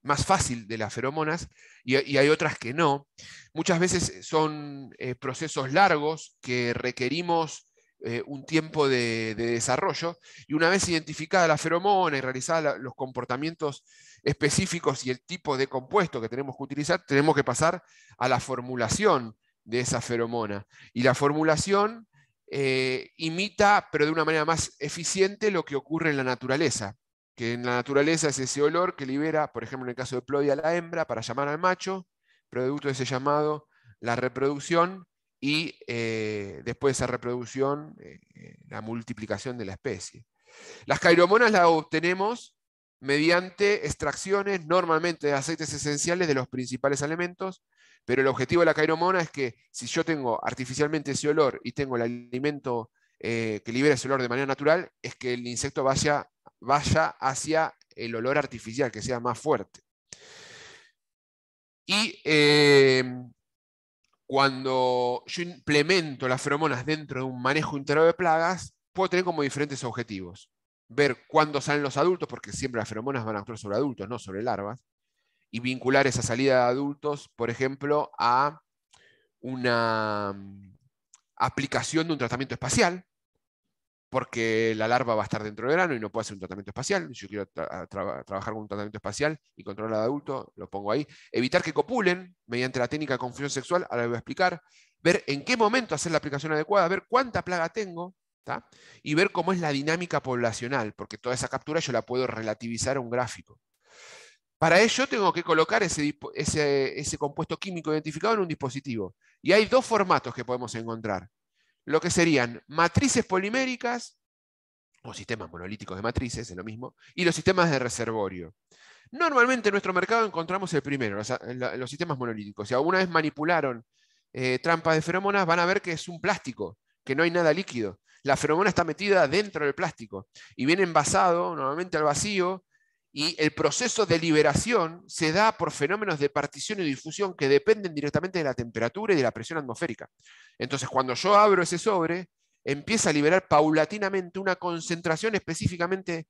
más fácil de las feromonas y, hay otras que no. Muchas veces son eh, procesos largos que requerimos un tiempo de, desarrollo y una vez identificada la feromona y realizada los comportamientos específicos y el tipo de compuesto que tenemos que utilizar, tenemos que pasar a la formulación de esa feromona. Y la formulación eh, imita, pero de una manera más eficiente, lo que ocurre en la naturaleza. Que en la naturaleza es ese olor que libera, por ejemplo, en el caso de Plodia, la hembra para llamar al macho, producto de ese llamado, la reproducción y eh, después de esa reproducción, eh, la multiplicación de la especie. Las cairomonas las obtenemos mediante extracciones normalmente de aceites esenciales de los principales alimentos, pero el objetivo de la cairomona es que si yo tengo artificialmente ese olor y tengo el alimento eh, que libera ese olor de manera natural, es que el insecto vaya, vaya hacia el olor artificial, que sea más fuerte. Y em, cuando yo implemento las feromonas dentro de un manejo interno de plagas, puedo tener como diferentes objetivos. Ver cuándo salen los adultos, porque siempre las feromonas van a actuar sobre adultos, no sobre larvas y vincular esa salida de adultos, por ejemplo, a una mm, aplicación de un tratamiento espacial, porque la larva va a estar dentro del verano y no puede hacer un tratamiento espacial. Yo quiero trabajar con un tratamiento espacial y controlar a adulto, lo pongo ahí. Evitar que copulen mediante la técnica de confusión sexual, ahora lo voy a explicar. Ver en qué momento hacer la aplicación adecuada, ver cuánta plaga tengo, y ver cómo es la dinámica poblacional, porque toda esa captura yo la puedo relativizar a un gráfico. Para ello tengo que colocar ese, compuesto químico identificado en un dispositivo. Y hay dos formatos que podemos encontrar. Lo que serían matrices poliméricas, o sistemas monolíticos de matrices, es lo mismo, y los sistemas de reservorio. Normalmente en nuestro mercado encontramos el primero, los, sistemas monolíticos. Si alguna vez manipularon eh, trampas de feromonas, van a ver que es un plástico, que no hay nada líquido. La feromona está metida dentro del plástico y viene envasado normalmente al vacío y el proceso de liberación se da por fenómenos de partición y difusión que dependen directamente de la temperatura y de la presión atmosférica. Entonces, cuando yo abro ese sobre, empieza a liberar paulatinamente una concentración específicamente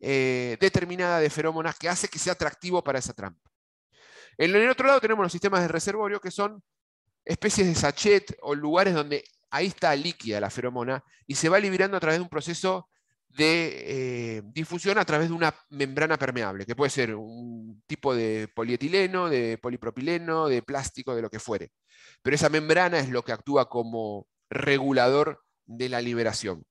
eh, determinada de feromonas que hace que sea atractivo para esa trampa. En el otro lado tenemos los sistemas de reservorio, que son especies de sachet o lugares donde ahí está líquida la feromona y se va liberando a través de un proceso de eh, difusión a través de una membrana permeable, que puede ser un tipo de polietileno, de polipropileno, de plástico, de lo que fuere. Pero esa membrana es lo que actúa como regulador de la liberación.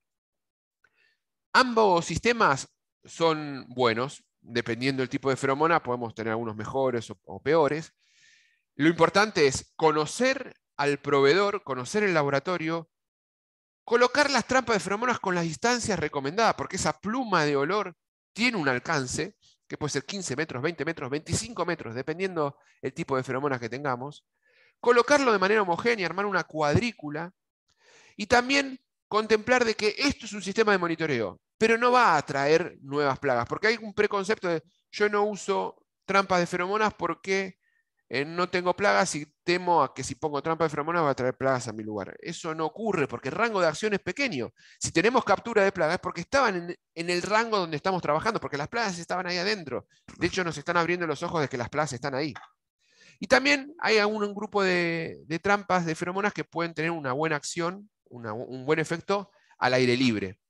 Ambos sistemas son buenos, dependiendo del tipo de feromona, podemos tener algunos mejores o peores. Lo importante es conocer al proveedor, conocer el laboratorio Colocar las trampas de feromonas con las distancias recomendadas, porque esa pluma de olor tiene un alcance, que puede ser 15 metros, 20 metros, 25 metros, dependiendo el tipo de feromonas que tengamos. Colocarlo de manera homogénea, armar una cuadrícula. Y también contemplar de que esto es un sistema de monitoreo, pero no va a atraer nuevas plagas, porque hay un preconcepto de yo no uso trampas de feromonas porque eh, no tengo plagas y temo a que si pongo trampa de feromonas va a traer plagas a mi lugar. Eso no ocurre porque el rango de acción es pequeño. Si tenemos captura de plagas es porque estaban en, el rango donde estamos trabajando, porque las plagas estaban ahí adentro. De hecho, nos están abriendo los ojos de que las plagas están ahí. Y también hay un, grupo de, trampas de feromonas que pueden tener una buena acción, un buen efecto al aire libre.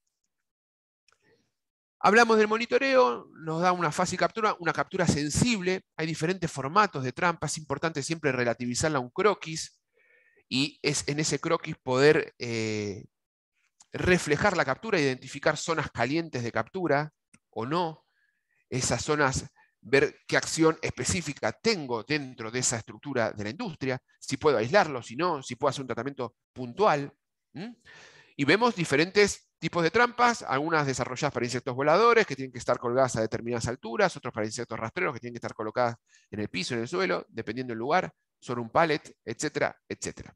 Hablamos del monitoreo, nos da una fácil captura, una captura sensible. Hay diferentes formatos de trampas, es importante siempre relativizarla a un croquis y es en ese croquis poder eh, reflejar la captura, identificar zonas calientes de captura o no, esas zonas, ver qué acción específica tengo dentro de esa estructura de la industria, si puedo aislarlo, si no, si puedo hacer un tratamiento puntual. Y vemos diferentes tipos de trampas, algunas desarrolladas para insectos voladores que tienen que estar colgadas a determinadas alturas, otros para insectos rastreros que tienen que estar colocadas en el piso, en el suelo, dependiendo del lugar, sobre un pallet, etcétera, etcétera.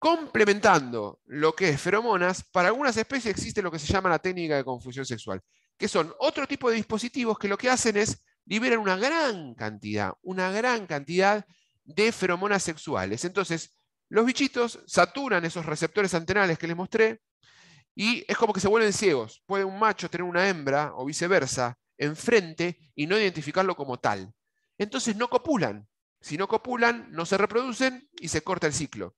Complementando lo que es feromonas, para algunas especies existe lo que se llama la técnica de confusión sexual, que son otro tipo de dispositivos que lo que hacen es liberar una gran cantidad, una gran cantidad de feromonas sexuales. Entonces, los bichitos saturan esos receptores antenales que les mostré, y es como que se vuelven ciegos. Puede un macho tener una hembra o viceversa enfrente y no identificarlo como tal. Entonces no copulan. Si no copulan, no se reproducen y se corta el ciclo.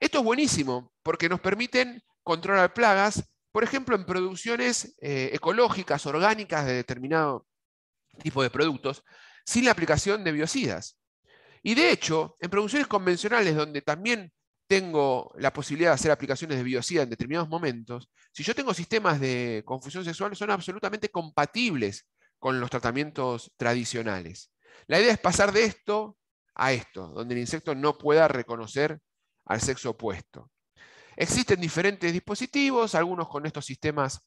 Esto es buenísimo porque nos permiten controlar plagas, por ejemplo, en producciones eh, ecológicas, orgánicas de determinado tipo de productos, sin la aplicación de biocidas. Y de hecho, en producciones convencionales donde también tengo la posibilidad de hacer aplicaciones de biocida en determinados momentos, si yo tengo sistemas de confusión sexual, son absolutamente compatibles con los tratamientos tradicionales. La idea es pasar de esto a esto, donde el insecto no pueda reconocer al sexo opuesto. Existen diferentes dispositivos, algunos con estos sistemas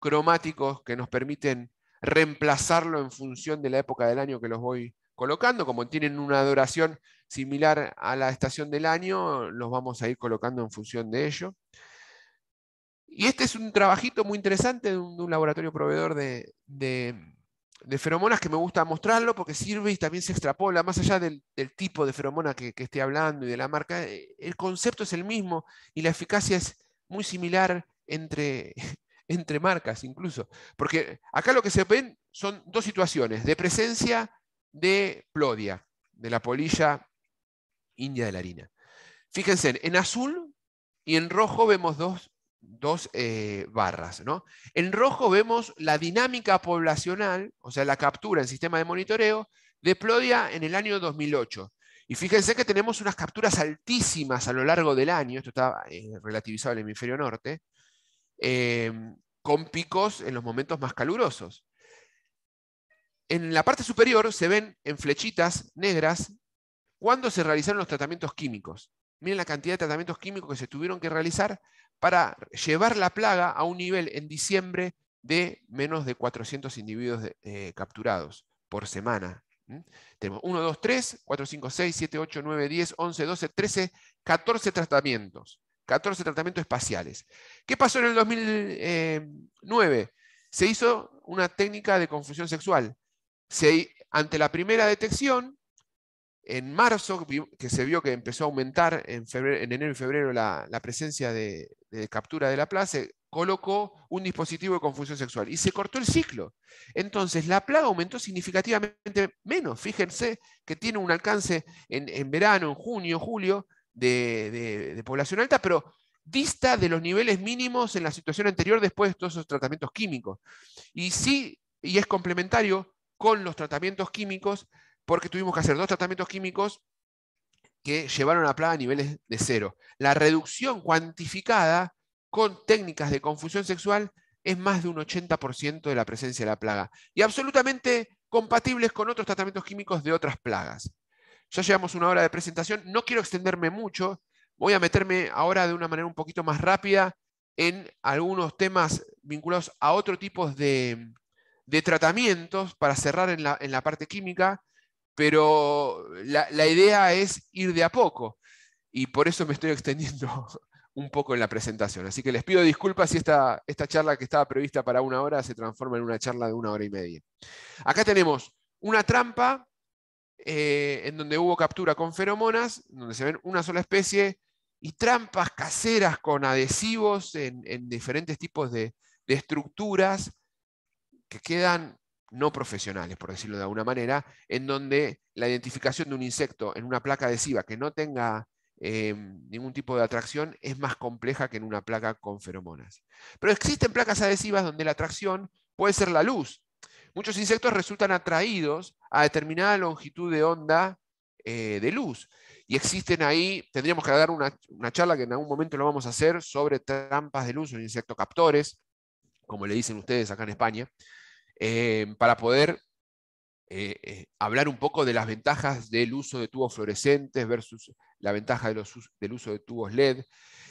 cromáticos que nos permiten reemplazarlo en función de la época del año que los voy colocando, como tienen una duración similar a la estación del año, los vamos a ir colocando en función de ello. Y este es un trabajito muy interesante de un, laboratorio proveedor de, feromonas que me gusta mostrarlo porque sirve y también se extrapola, más allá del, tipo de feromona que, esté hablando y de la marca, eh, el concepto es el mismo y la eficacia es muy similar entre, [laughs] entre marcas incluso. Porque acá lo que se ven son dos situaciones, de presencia de Plodia, de la polilla india de la harina. Fíjense, en azul y en rojo vemos dos, eh, barras. ¿no? En rojo vemos la dinámica poblacional, o sea, la captura en sistema de monitoreo de Plodia en el año 2008. Y fíjense que tenemos unas capturas altísimas a lo largo del año, esto está eh, relativizado al hemisferio norte, eh, con picos en los momentos más calurosos. En la parte superior se ven en flechitas negras cuándo se realizaron los tratamientos químicos. Miren la cantidad de tratamientos químicos que se tuvieron que realizar para llevar la plaga a un nivel en diciembre de menos de 400 individuos eh, capturados por semana. Tenemos 1, 2, 3, 4, 5, 6, 7, 8, 9, 10, 11, 12, 13, 14 tratamientos. 14 tratamientos espaciales. ¿Qué pasó en el 2009? Eh, se hizo una técnica de confusión sexual ante la primera detección, en marzo, que se vio que empezó a aumentar en, enero y febrero la, presencia de, captura de la plaga, se colocó un dispositivo de confusión sexual y se cortó el ciclo. Entonces, la plaga aumentó significativamente menos. Fíjense que tiene un alcance en, verano, en junio, julio, de, de, población alta, pero dista de los niveles mínimos en la situación anterior después de todos esos tratamientos químicos. Y sí, y es complementario con los tratamientos químicos, porque tuvimos que hacer dos tratamientos químicos que llevaron a plaga a niveles de cero. La reducción cuantificada con técnicas de confusión sexual es más de un 80% de la presencia de la plaga y absolutamente compatibles con otros tratamientos químicos de otras plagas. Ya llevamos una hora de presentación, no quiero extenderme mucho, voy a meterme ahora de una manera un poquito más rápida en algunos temas vinculados a otro tipo de, de tratamientos para cerrar en la, parte química, pero la, idea es ir de a poco. Y por eso me estoy [laughs] extendiendo un poco en la presentación. Así que les pido disculpas si esta, esta charla que estaba prevista para una hora se transforma en una charla de una hora y media. Acá tenemos una trampa eh, en donde hubo captura con feromonas, donde se ven una sola especie, y trampas caseras con adhesivos en, diferentes tipos de estructuras que quedan no profesionales, por decirlo de alguna manera, en donde la identificación de un insecto en una placa adhesiva que no tenga em, ningún tipo de atracción es más compleja que en una placa con feromonas. Pero existen placas adhesivas donde la atracción puede ser la luz. Muchos insectos resultan atraídos a determinada longitud de onda eh, de luz. Y existen ahí, tendríamos que dar una, una charla que en algún momento lo vamos a hacer sobre trampas de luz o insectocaptores, como le dicen ustedes acá en España. Eh, para poder eh, eh, hablar un poco de las ventajas del uso de tubos fluorescentes versus la ventaja del uso de tubos LED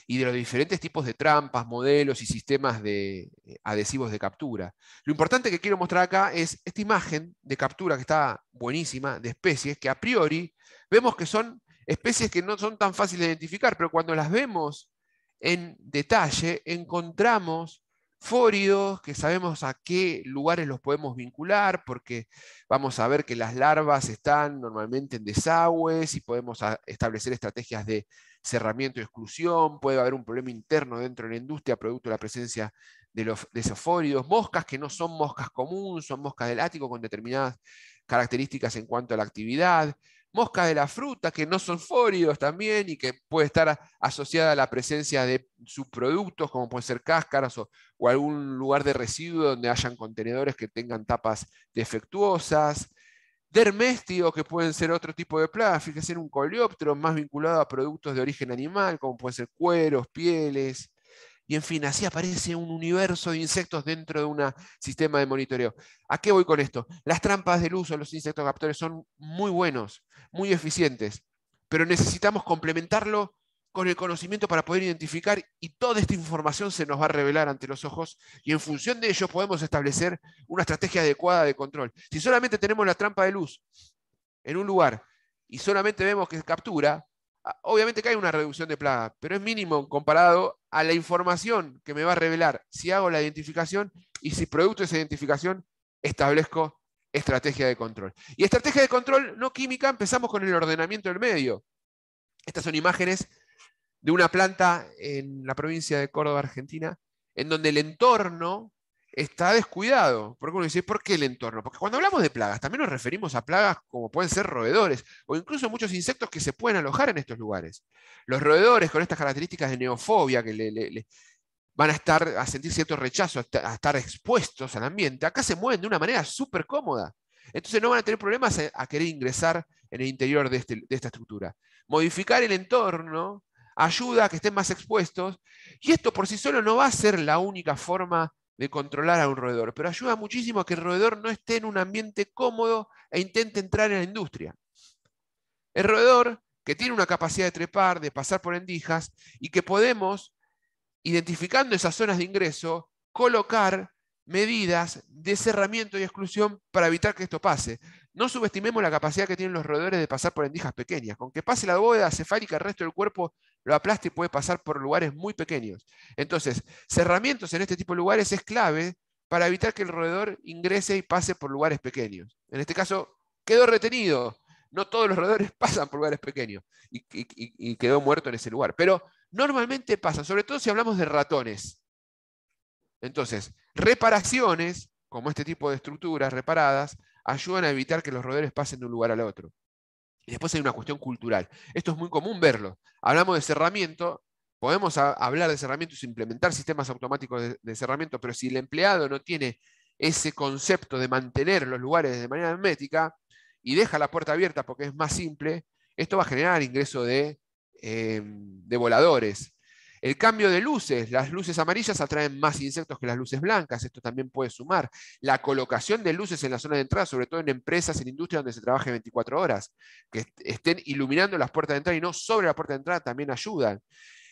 y de los diferentes tipos de trampas, modelos y sistemas de adhesivos de captura. Lo importante que quiero mostrar acá es esta imagen de captura que está buenísima de especies que a priori vemos que son especies que no son tan fáciles de identificar, pero cuando las vemos en detalle encontramos que sabemos a qué lugares los podemos vincular, porque vamos a ver que las larvas están normalmente en desagües y podemos establecer estrategias de cerramiento y exclusión, puede haber un problema interno dentro de la industria producto de la presencia de, los, moscas que no son moscas comunes, son moscas del ático con determinadas características en cuanto a la actividad, moscas de la fruta que no son fóridos también y que puede estar asociada a la presencia de subproductos como pueden ser cáscaras o, algún lugar de residuo donde hayan contenedores que tengan tapas defectuosas. Derméstidos, que pueden ser otro tipo de plaga, fíjense en un coleóptero más vinculado a productos de origen animal, como pueden ser cueros, pieles. Y en fin, así aparece un universo de insectos dentro de un sistema de monitoreo. ¿A qué voy con esto? Las trampas de luz o los insectos captores son muy buenos, muy eficientes, pero necesitamos complementarlo con el conocimiento para poder identificar y toda esta información se nos va a revelar ante los ojos y en función de ello podemos establecer una estrategia adecuada de control. Si solamente tenemos la trampa de luz en un lugar y solamente vemos que captura, Ah, obviamente que hay una reducción de plaga, pero es mínimo comparado a la información que me va a revelar si hago la identificación y si producto esa identificación, establezco estrategia de control. Y estrategia de control no química, empezamos con el ordenamiento del medio. Estas son imágenes de una planta en la provincia de Córdoba, Argentina, en donde el entorno está descuidado. Porque uno dice, ¿por qué el entorno? Porque cuando hablamos de plagas, también nos referimos a plagas como pueden ser roedores o incluso muchos insectos que se pueden alojar en estos lugares. Los roedores con estas características de neofobia que le, van a estar a sentir cierto rechazo, a estar expuestos al ambiente, acá se mueven de una manera súper cómoda. Entonces no van a tener problemas a querer ingresar en el interior de, este, de esta estructura. Modificar el entorno ayuda a que estén más expuestos y esto por sí solo no va a ser la única forma de controlar a un roedor, pero ayuda muchísimo a que el roedor no esté en un ambiente cómodo e intente entrar en la industria. El roedor, que tiene una capacidad de trepar, de pasar por endijas, y que podemos, identificando esas zonas de ingreso, colocar medidas de cerramiento y exclusión para evitar que esto pase. No subestimemos la capacidad que tienen los roedores de pasar por endijas pequeñas. Con que pase la bóveda cefálica, el resto del cuerpo lo aplasta y puede pasar por lugares muy pequeños. Entonces, cerramientos en este tipo de lugares es clave para evitar que el roedor ingrese y pase por lugares pequeños. En este caso, quedó retenido. No todos los roedores [laughs] pasan por lugares pequeños y, y quedó muerto en ese lugar. Pero normalmente pasa, sobre todo si hablamos de ratones. Entonces, reparaciones, como este tipo de estructuras reparadas, ayudan a evitar que los roedores pasen de un lugar al otro. Y después hay una cuestión cultural. Esto es muy común verlo. Hablamos de cerramiento, podemos hablar de cerramiento y implementar sistemas automáticos de, cerramiento, pero si el empleado no tiene ese concepto de mantener los lugares de manera hermética y deja la puerta abierta porque es más simple, esto va a generar ingreso de em, voladores, el cambio de luces, las luces amarillas atraen más insectos que las luces blancas, esto también puede sumar. La colocación de luces en la zona de entrada, sobre todo en empresas, en industrias donde se trabaje 24 horas, que estén iluminando las puertas de entrada y no sobre la puerta de entrada, también ayudan.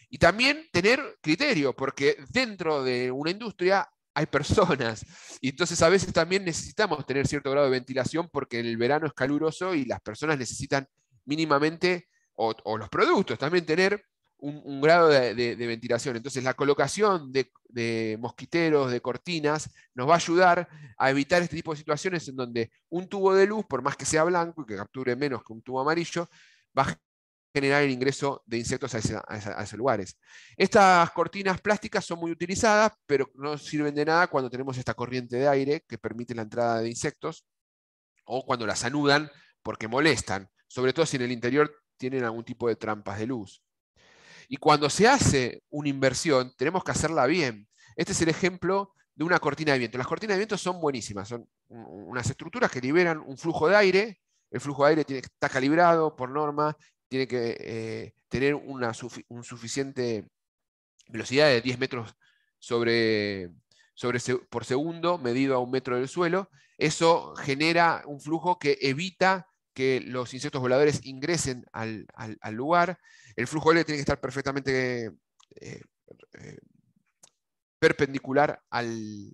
Y también tener criterio, porque dentro de una industria hay personas. Y entonces a veces también necesitamos tener cierto grado de ventilación porque el verano es caluroso y las personas necesitan mínimamente, o, o los productos también tener un, grado de, ventilación. Entonces, la colocación de, mosquiteros, de cortinas, nos va a ayudar a evitar este tipo de situaciones en donde un tubo de luz, por más que sea blanco y que capture menos que un tubo amarillo, va a generar el ingreso de insectos a, a esos lugares. Estas cortinas plásticas son muy utilizadas, pero no sirven de nada cuando tenemos esta corriente de aire que permite la entrada de insectos o cuando las anudan porque molestan, sobre todo si en el interior tienen algún tipo de trampas de luz. Y cuando se hace una inversión, tenemos que hacerla bien. Este es el ejemplo de una cortina de viento. Las cortinas de viento son buenísimas, son unas estructuras que liberan un flujo de aire. El flujo de aire está calibrado por norma, tiene que eh, tener una suficiente velocidad de 10 metros sobre, sobre por segundo, medido a un metro del suelo. Eso genera un flujo que evita que los insectos voladores ingresen al, lugar. El flujo de aire tiene que estar perfectamente eh, eh, perpendicular al,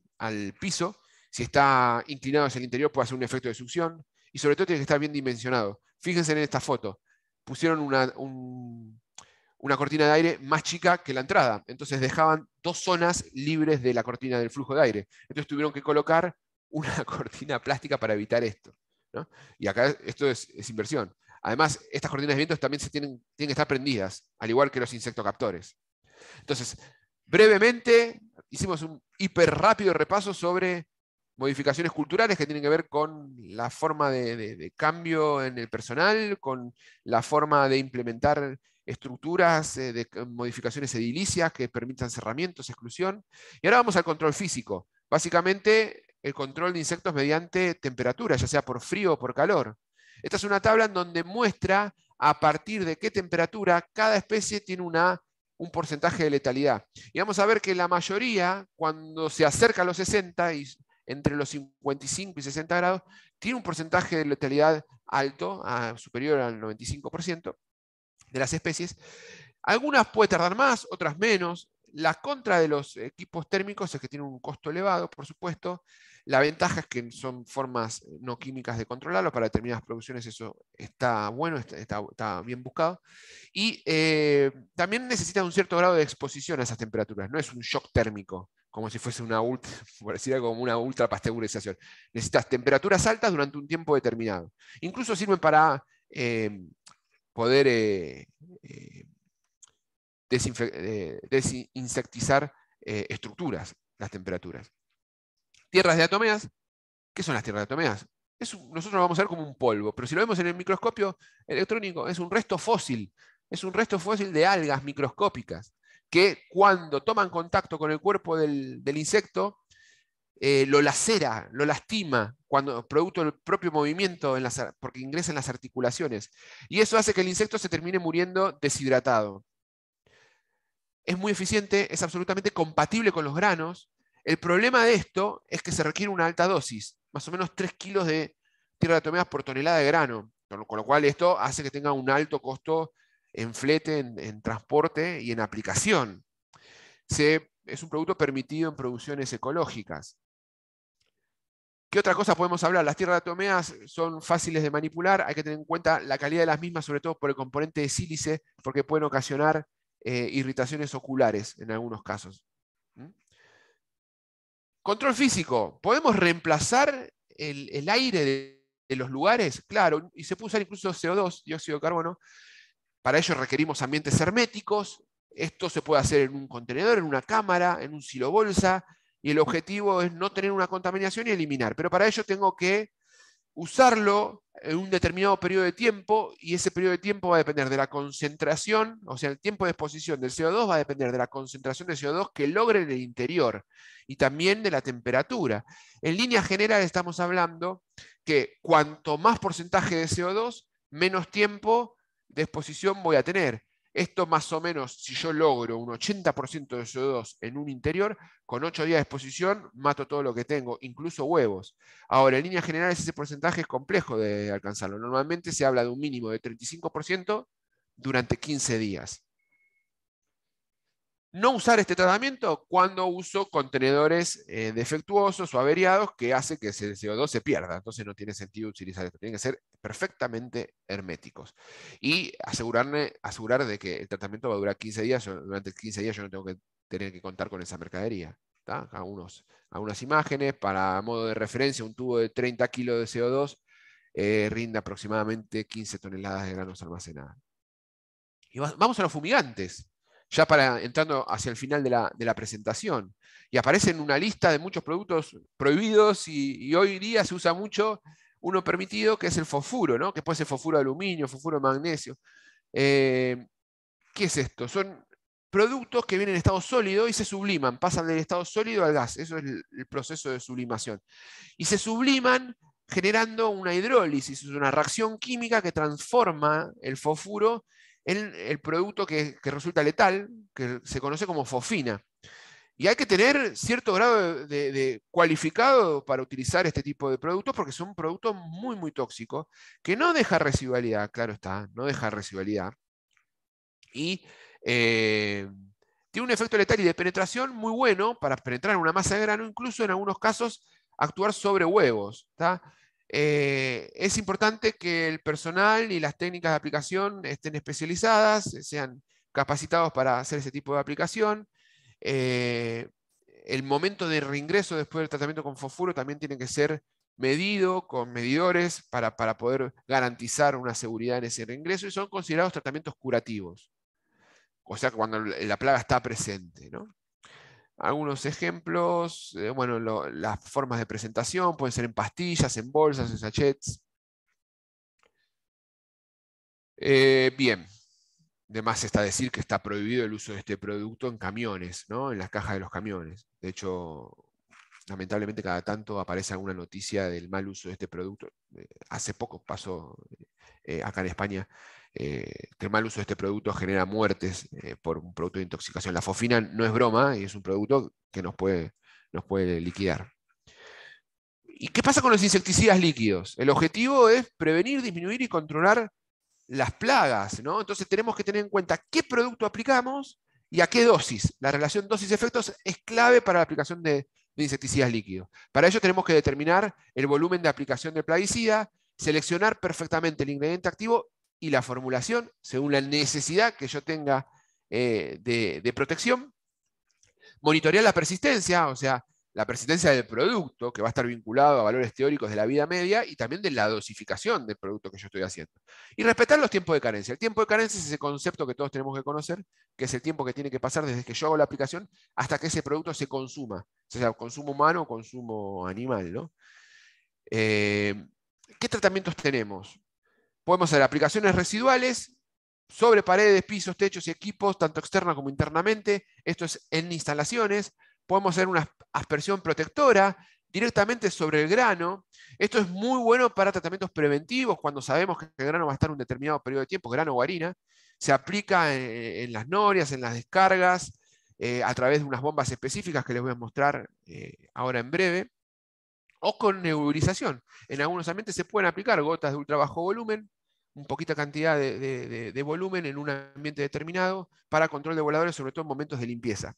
piso. Si está inclinado hacia el interior puede hacer un efecto de succión. Y sobre todo tiene que estar bien dimensionado. Fíjense en esta foto. Pusieron una, una cortina de aire más chica que la entrada. Entonces dejaban dos zonas libres de la cortina del flujo de aire. Entonces tuvieron que colocar una [laughs] cortina plástica para evitar esto. Y acá esto es, inversión. Además, estas cortinas de vientos también se tienen, tienen que estar prendidas, al igual que los insectocaptores. Entonces, brevemente, hicimos un hiper rápido repaso sobre modificaciones culturales que tienen que ver con la forma de, cambio en el personal, con la forma de implementar estructuras eh, de modificaciones edilicias que permitan cerramientos, exclusión. Y ahora vamos al control físico. Básicamente, el control de insectos mediante temperatura, ya sea por frío o por calor. Esta es una tabla en donde muestra a partir de qué temperatura cada especie tiene una, un porcentaje de letalidad. Y vamos a ver que la mayoría, cuando se acerca a los 60, entre los 55 y 60 grados, tiene un porcentaje de letalidad alto, superior al 95% de las especies. Algunas puede tardar más, otras menos. La contra de los equipos térmicos es que tienen un costo elevado, por supuesto. La ventaja es que son formas eh, no químicas de controlarlo, para determinadas producciones eso está bueno, está, bien buscado. Y eh, también necesita un cierto grado de exposición a esas temperaturas, no es un shock térmico, como si fuese una [laughs] ultra, como una Necesitas temperaturas altas durante un tiempo determinado. Incluso sirven para eh, poder desinsectizar estructuras, las temperaturas. Tierras de atomeas? ¿Qué son las tierras de atomeas? nosotros lo vamos a ver como un polvo, pero si lo vemos en el microscopio electrónico, es un resto fósil, es un resto fósil de algas microscópicas que cuando toman contacto con el cuerpo del, insecto, eh, lo lacera, lo lastima, cuando producto del propio movimiento, porque ingresa en las articulaciones. Y eso hace que el insecto se termine muriendo deshidratado. Es muy eficiente, es absolutamente compatible con los granos, el problema de esto es que se requiere una alta dosis, más o menos 3 kilos de tierra de atomeas por tonelada de grano, con lo cual esto hace que tenga un alto costo en flete, en, transporte y en aplicación. es un producto permitido en producciones ecológicas. ¿Qué otra cosa podemos hablar? Las tierras de atomeas son fáciles de manipular, hay que tener en cuenta la calidad de las mismas, sobre todo por el componente de sílice, porque pueden ocasionar eh, irritaciones oculares en algunos casos. ¿Mm? Control físico. ¿Podemos reemplazar el, aire de, los lugares? Claro, y se puede usar incluso CO2, dióxido de carbono. Para ello requerimos ambientes herméticos. Esto se puede hacer en un contenedor, en una cámara, en un silo bolsa, Y el objetivo es no tener una contaminación y eliminar. Pero para ello tengo que usarlo en un determinado periodo de tiempo y ese periodo de tiempo va a depender de la concentración, o sea, el tiempo de exposición del CO2 va a depender de la concentración de CO2 que logre en el interior y también de la temperatura. En línea general estamos hablando que cuanto más porcentaje de CO2, menos tiempo de exposición voy a tener. Esto más o menos, si yo logro un 80% de CO2 en un interior, con 8 días de exposición mato todo lo que tengo, incluso huevos. Ahora, en líneas generales, ese porcentaje es complejo de alcanzarlo. Normalmente se habla de un mínimo de 35% durante 15 días no usar este tratamiento cuando uso contenedores eh, defectuosos o averiados que hace que el CO2 se pierda. Entonces no tiene sentido utilizar esto. Tienen que ser perfectamente herméticos. Y asegurarme, asegurar de que el tratamiento va a durar 15 días. Durante 15 días yo no tengo que tener que contar con esa mercadería. A, a, unas imágenes para modo de referencia, un tubo de 30 kilos de CO2 eh, rinda rinde aproximadamente 15 toneladas de granos almacenadas. Y vamos a los fumigantes ya para entrando hacia el final de la, presentación. Y aparece en una lista de muchos productos prohibidos y, hoy día se usa mucho uno permitido, que es el fosfuro, ¿no? que puede ser fosfuro de aluminio, fosfuro de magnesio. Eh, ¿Qué es esto? Son productos que vienen en estado sólido y se subliman, pasan del estado sólido al gas. Eso es el, proceso de sublimación. Y se subliman generando una hidrólisis, Es una reacción química que transforma el fosfuro el, el producto que, resulta letal, que se conoce como fofina Y hay que tener cierto grado de, cualificado para utilizar este tipo de productos porque son producto muy, muy tóxico que no deja residualidad, claro está, no deja residualidad. Y eh, tiene un efecto letal y de penetración muy bueno para penetrar en una masa de grano, incluso en algunos casos actuar sobre huevos. Eh, es importante que el personal y las técnicas de aplicación estén especializadas, sean capacitados para hacer ese tipo de aplicación. Eh, el momento de reingreso después del tratamiento con fosfuro también tiene que ser medido con medidores para, poder garantizar una seguridad en ese reingreso y son considerados tratamientos curativos. O sea, cuando la plaga está presente. ¿no? algunos ejemplos, eh, bueno, las formas de presentación pueden ser en pastillas, en bolsas, en sachets. Eh, bien, además está decir que está prohibido el uso de este producto en camiones, en las cajas de los camiones. De hecho, lamentablemente cada tanto aparece alguna noticia del mal uso de este producto. Eh, hace poco pasó acá en España eh, que el mal uso de este producto genera muertes eh, por un producto de intoxicación. La fofina no es broma y es un producto que nos puede, nos puede liquidar. ¿Y qué pasa con los insecticidas líquidos? El objetivo es prevenir, disminuir y controlar las plagas, Entonces tenemos que tener en cuenta qué producto aplicamos y a qué dosis. La relación dosis-efectos es clave para la aplicación de, de insecticidas líquidos. Para ello tenemos que determinar el volumen de aplicación de plaguicida, seleccionar perfectamente el ingrediente activo y la formulación según la necesidad que yo tenga eh, de, protección. Monitorear la persistencia, o sea, la persistencia del producto, que va a estar vinculado a valores teóricos de la vida media y también de la dosificación del producto que yo estoy haciendo. Y respetar los tiempos de carencia. El tiempo de carencia es ese concepto que todos tenemos que conocer, que es el tiempo que tiene que pasar desde que yo hago la aplicación hasta que ese producto se consuma, sea consumo humano o consumo animal. ¿no? Eh, ¿Qué tratamientos tenemos? podemos hacer aplicaciones residuales sobre paredes, pisos, techos y equipos, tanto externa como internamente. Esto es en instalaciones. Podemos hacer una aspersión protectora directamente sobre el grano. Esto es muy bueno para tratamientos preventivos, cuando sabemos que el grano va a estar un determinado periodo de tiempo, grano o harina. Se aplica en, las norias, en las descargas, eh, a través de unas bombas específicas que les voy a mostrar eh, ahora en breve. O con nebulización. En algunos ambientes se pueden aplicar gotas de ultra bajo volumen un poquita cantidad de, volumen en un ambiente determinado para control de voladores, sobre todo en momentos de limpieza.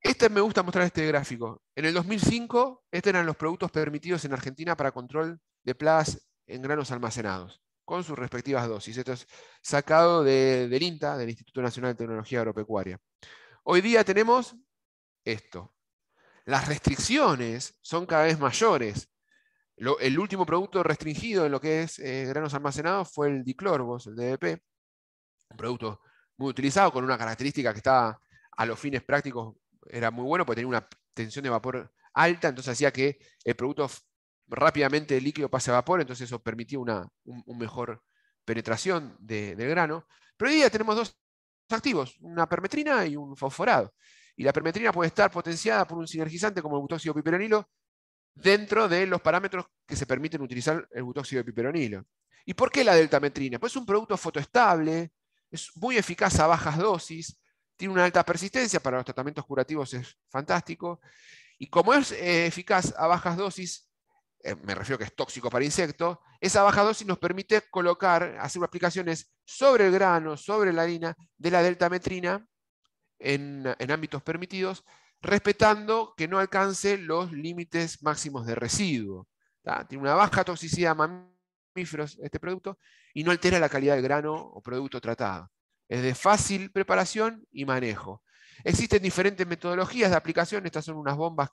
Este me gusta mostrar este gráfico. En el 2005, estos eran los productos permitidos en Argentina para control de plagas en granos almacenados, con sus respectivas dosis. Esto es sacado de, del INTA, del Instituto Nacional de Tecnología Agropecuaria. Hoy día tenemos esto. Las restricciones son cada vez mayores el último producto restringido en lo que es eh, granos almacenados fue el diclorbos, el DDP, un producto muy utilizado con una característica que estaba a los fines prácticos, era muy bueno porque tenía una tensión de vapor alta, entonces hacía que el producto rápidamente el líquido pase a vapor, entonces eso permitía una mejor penetración de, del grano. Pero hoy día tenemos dos activos, una permetrina y un fosforado. Y la permetrina puede estar potenciada por un sinergizante como el butóxido piperanilo, dentro de los parámetros que se permiten utilizar el butóxido de piperonilo. ¿Y por qué la deltametrina? Pues es un producto fotoestable, es muy eficaz a bajas dosis, tiene una alta persistencia, para los tratamientos curativos es fantástico, y como es eh, eficaz a bajas dosis, eh, me refiero que es tóxico para insectos, esa baja dosis nos permite colocar, hacer aplicaciones sobre el grano, sobre la harina de la deltametrina en, en ámbitos permitidos, respetando que no alcance los límites máximos de residuo. Tiene una baja toxicidad mamíferos este producto y no altera la calidad del grano o producto tratado. Es de fácil preparación y manejo. Existen diferentes metodologías de aplicación, estas son unas bombas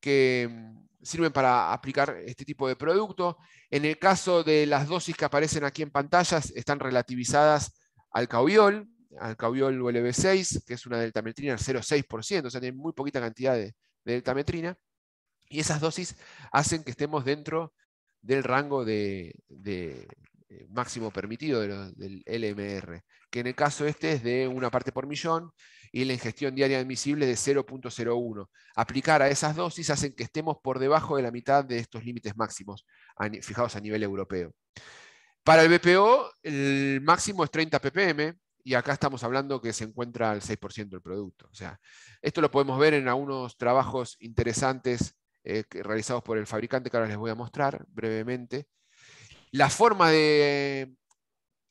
que, mm, sirven para aplicar este tipo de producto. En el caso de las dosis que aparecen aquí en pantallas, están relativizadas al caviol, al el LB6, que es una deltametrina 0,6%, o sea, tiene muy poquita cantidad de, delta deltametrina, y esas dosis hacen que estemos dentro del rango de, eh, máximo permitido del LMR, que en el caso este es de una parte por millón y la ingestión diaria admisible de 0.01. Aplicar a esas dosis hacen que estemos por debajo de la mitad de estos límites máximos, fijados a nivel europeo. Para el BPO, el máximo es 30 ppm, y acá estamos hablando que se encuentra al 6% del producto. O sea, esto lo podemos ver en algunos trabajos interesantes eh, realizados por el fabricante que ahora les voy a mostrar brevemente. La forma de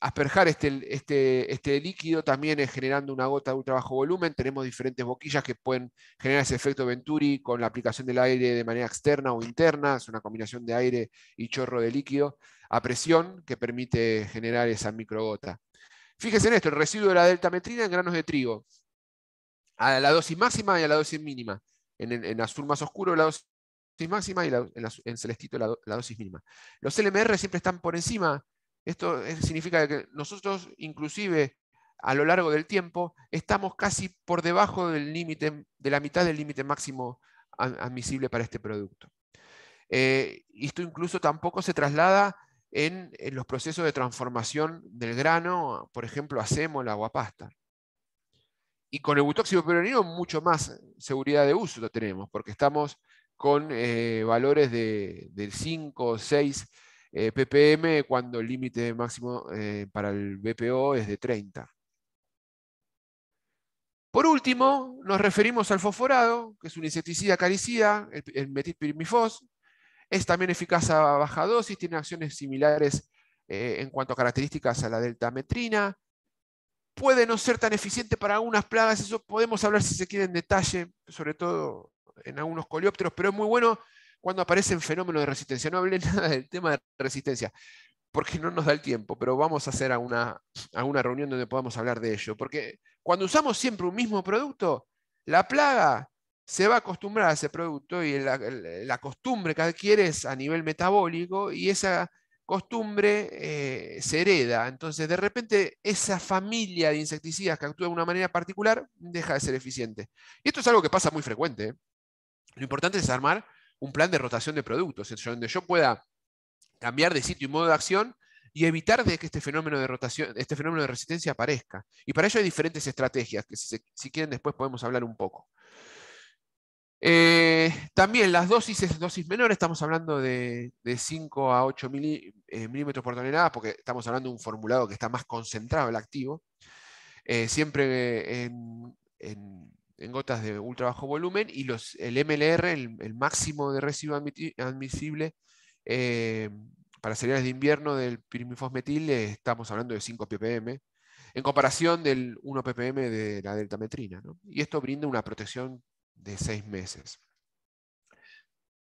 asperjar este, este, este líquido también es generando una gota de ultra bajo volumen. Tenemos diferentes boquillas que pueden generar ese efecto Venturi con la aplicación del aire de manera externa o interna. Es una combinación de aire y chorro de líquido a presión que permite generar esa microgota. Fíjense en esto, el residuo de la delta deltametrina en granos de trigo. A la dosis máxima y a la dosis mínima. En, azul más oscuro la dosis máxima y en, celestito la, dosis mínima. Los LMR siempre están por encima. Esto eh, significa que nosotros, inclusive a lo largo del tiempo, estamos casi por debajo del límite, de la mitad del límite máximo admisible para este producto. Eh, esto incluso tampoco se traslada en, los procesos de transformación del grano, por ejemplo, hacemos la o pasta. Y con el butóxido peronino mucho más seguridad de uso lo tenemos, porque estamos con eh, valores de, del 5 o 6 ppm cuando el límite máximo eh, para el BPO es de 30. Por último, nos referimos al fosforado, que es un insecticida caricida, el, el es también eficaz a baja dosis, tiene acciones similares eh, en cuanto a características a la deltametrina. Puede no ser tan eficiente para algunas plagas, eso podemos hablar si se quiere en detalle, sobre todo en algunos coleópteros, pero es muy bueno cuando aparecen fenómenos de resistencia. No hablé [laughs] nada del tema de resistencia, porque no nos da el tiempo, pero vamos a hacer alguna, alguna reunión donde podamos hablar de ello. Porque cuando usamos siempre un mismo producto, la plaga se va a acostumbrar a ese producto y la, costumbre que adquiere es a nivel metabólico y esa costumbre eh, se hereda. Entonces, de repente, esa familia de insecticidas que actúa de una manera particular deja de ser eficiente. Y esto es algo que pasa muy frecuente. ¿eh? Lo importante es armar un plan de rotación de productos, donde yo pueda cambiar de sitio y modo de acción y evitar de que este fenómeno de rotación, este fenómeno de resistencia aparezca. Y para ello hay diferentes estrategias que si quieren después podemos hablar un poco. Eh, también las dosis, es dosis menores, estamos hablando de, 5 a 8 eh, milímetros por tonelada, porque estamos hablando de un formulado que está más concentrado el activo, eh, siempre en, gotas de ultra bajo volumen, y los, el MLR, el, máximo de residuo admisible para cereales de invierno del pirimifosmetil, estamos hablando de 5 ppm, en comparación del 1 ppm de la deltametrina. Y esto brinda una protección de seis meses.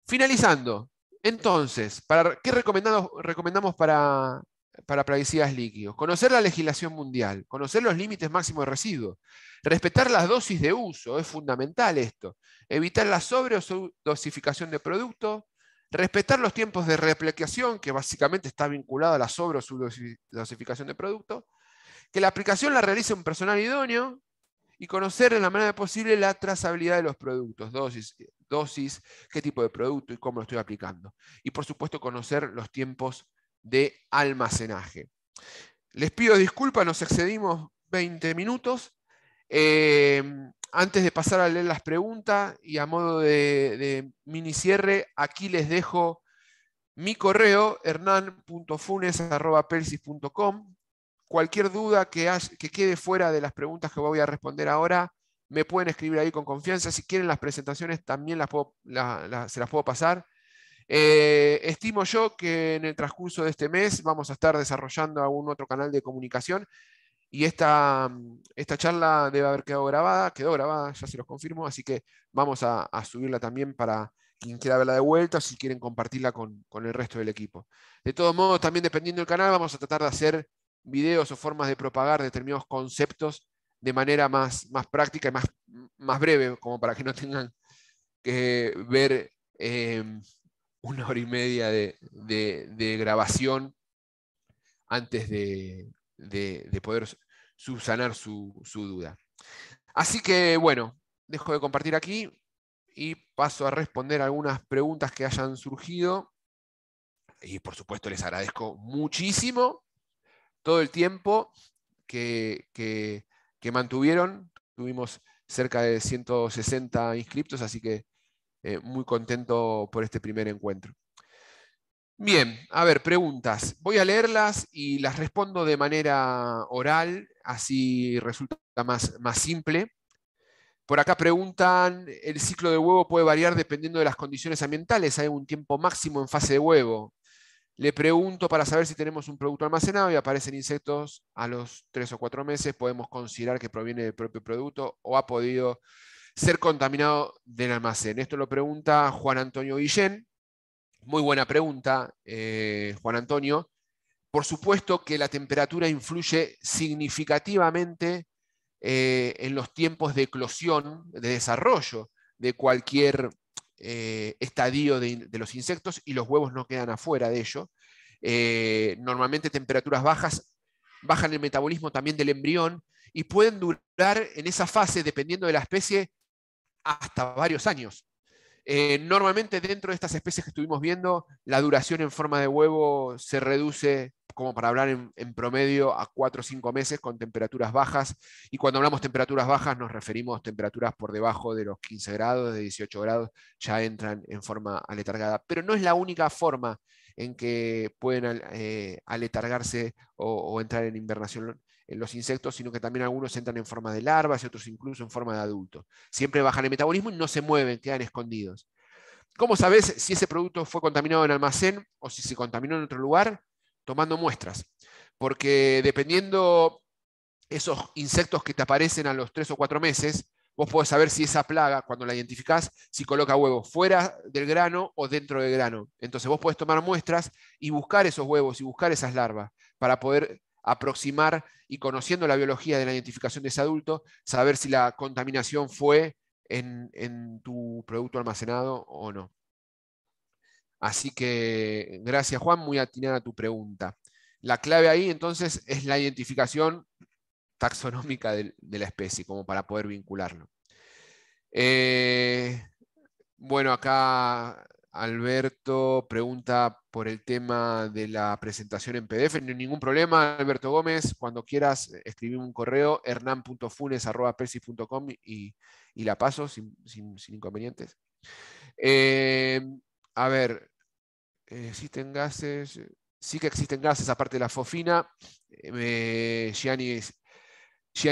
Finalizando, entonces, ¿qué recomendamos para, para plaguicidas líquidos? Conocer la legislación mundial, conocer los límites máximos de residuos, respetar las dosis de uso, es fundamental esto, evitar la sobre o subdosificación de producto, respetar los tiempos de reaplicación, que básicamente está vinculado a la sobre o subdosificación de producto, que la aplicación la realice un personal idóneo, y conocer en la manera posible la trazabilidad de los productos, dosis, dosis, qué tipo de producto y cómo lo estoy aplicando. Y por supuesto conocer los tiempos de almacenaje. Les pido disculpas, nos excedimos 20 minutos. Em, antes de pasar a leer las preguntas y a modo de, mini cierre, aquí les dejo mi correo, hernan.funes.pelsis.com. Cualquier duda que, que quede fuera de las preguntas que voy a responder ahora, me pueden escribir ahí con confianza. Si quieren las presentaciones, también las se las puedo pasar. Eh, estimo yo que en el transcurso de este mes vamos a estar desarrollando algún otro canal de comunicación y esta, esta charla debe haber quedado grabada, quedó grabada, ya se los confirmo, así que vamos a, subirla también para quien quiera verla de vuelta, si quieren compartirla con, con el resto del equipo. De todos modos, también dependiendo del canal, vamos a tratar de hacer videos o formas de propagar determinados conceptos de manera más, práctica y más, breve, como para que no tengan que ver em, una hora y media de, grabación antes de, poder subsanar su, su, duda. Así que bueno, dejo de compartir aquí y paso a responder algunas preguntas que hayan surgido. Y por supuesto les agradezco muchísimo todo el tiempo que, mantuvieron. Tuvimos cerca de 160 inscriptos, así que eh, muy contento por este primer encuentro. Bien, a ver, preguntas. Voy a leerlas y las respondo de manera oral, así resulta más, más simple. Por acá preguntan, ¿el ciclo de huevo puede variar dependiendo de las condiciones ambientales? ¿Hay un tiempo máximo en fase de huevo? Le pregunto para saber si tenemos un producto almacenado y aparecen insectos a los tres o cuatro meses. Podemos considerar que proviene del propio producto o ha podido ser contaminado del almacén. Esto lo pregunta Juan Antonio Guillén. Muy buena pregunta, eh, Juan Antonio. Por supuesto que la temperatura influye significativamente eh, en los tiempos de eclosión, de desarrollo de cualquier eh, estadio de, los insectos y los huevos no quedan afuera de ello. Eh, normalmente temperaturas bajas bajan el metabolismo también del embrión y pueden durar en esa fase, dependiendo de la especie, hasta varios años. Eh, normalmente dentro de estas especies que estuvimos viendo, la duración en forma de huevo se reduce, como para hablar en, promedio, a 4 o 5 meses con temperaturas bajas. Y cuando hablamos temperaturas bajas nos referimos a temperaturas por debajo de los 15 grados, de 18 grados, ya entran en forma aletargada. Pero no es la única forma en que pueden eh, aletargarse o, o entrar en invernación los insectos, sino que también algunos entran en forma de larvas y otros incluso en forma de adultos. Siempre bajan el metabolismo y no se mueven, quedan escondidos. ¿Cómo sabes si ese producto fue contaminado en almacén o si se contaminó en otro lugar? Tomando muestras. Porque dependiendo esos insectos que te aparecen a los tres o cuatro meses, vos podés saber si esa plaga, cuando la identificás, si coloca huevos fuera del grano o dentro del grano. Entonces vos podés tomar muestras y buscar esos huevos y buscar esas larvas para poder aproximar y conociendo la biología de la identificación de ese adulto, saber si la contaminación fue en, tu producto almacenado o no. Así que gracias Juan, muy atinada tu pregunta. La clave ahí entonces es la identificación taxonómica de, la especie, como para poder vincularlo. Eh, bueno, acá Alberto pregunta por el tema de la presentación en PDF. ningún problema, Alberto Gómez. Cuando quieras, eh, escribí un correo, hernan.funes.com y, y la paso sin, inconvenientes. Eh, a ver, eh, existen gases. Sí que existen gases, aparte de la fofina. Eh, Gianni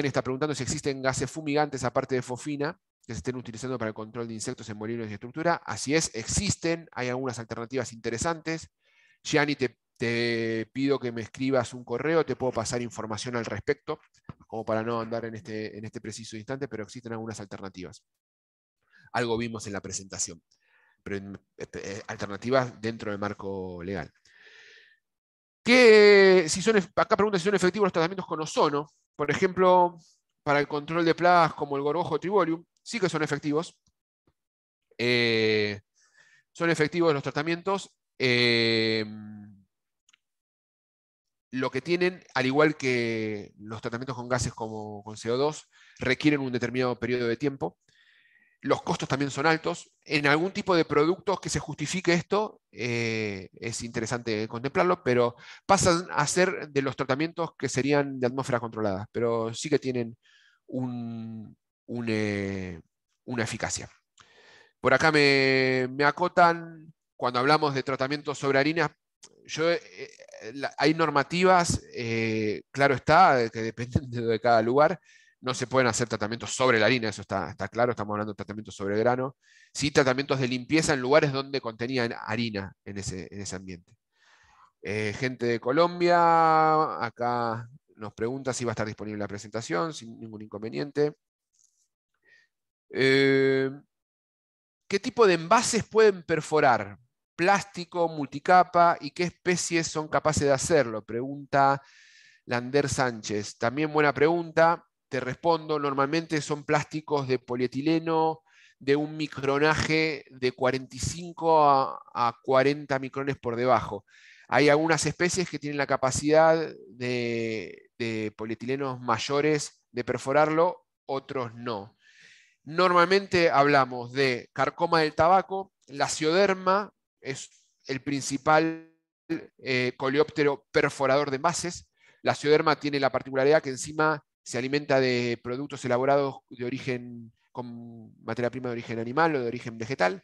está preguntando si existen gases fumigantes aparte de fofina que se estén utilizando para el control de insectos en molinos y estructura. Así es, existen, hay algunas alternativas interesantes. Gianni, te, te, pido que me escribas un correo, te puedo pasar información al respecto, como para no andar en este, en este preciso instante, pero existen algunas alternativas. Algo vimos en la presentación, pero eh, eh, alternativas dentro del marco legal. si son, acá pregunta si son efectivos los tratamientos con ozono, por ejemplo, para el control de plagas como el gorgojo tribolium, sí que son efectivos. Eh, son efectivos los tratamientos. Eh, lo que tienen, al igual que los tratamientos con gases como con CO2, requieren un determinado periodo de tiempo. Los costos también son altos. En algún tipo de productos que se justifique esto, eh, es interesante contemplarlo, pero pasan a ser de los tratamientos que serían de atmósfera controlada, pero sí que tienen un, una eficacia. Por acá me, acotan, cuando hablamos de tratamientos sobre harina yo, eh, eh, hay normativas, eh, claro está, que dependen de cada lugar, no se pueden hacer tratamientos sobre la harina, eso está, claro, estamos hablando de tratamientos sobre grano, sí tratamientos de limpieza en lugares donde contenían harina en ese, ambiente. gente de Colombia, acá nos pregunta si va a estar disponible la presentación, sin ningún inconveniente. Eh, ¿Qué tipo de envases pueden perforar? ¿Plástico, multicapa? ¿Y qué especies son capaces de hacerlo? Pregunta Lander Sánchez. También buena pregunta. Te respondo, normalmente son plásticos de polietileno de un micronaje de 45 a, 40 micrones por debajo. Hay algunas especies que tienen la capacidad de polietilenos mayores de perforarlo, otros no. Normalmente hablamos de carcoma del tabaco, la cioderma es el principal eh, coleóptero perforador de envases. La cioderma tiene la particularidad que encima se alimenta de productos elaborados de origen con materia prima de origen animal o de origen vegetal,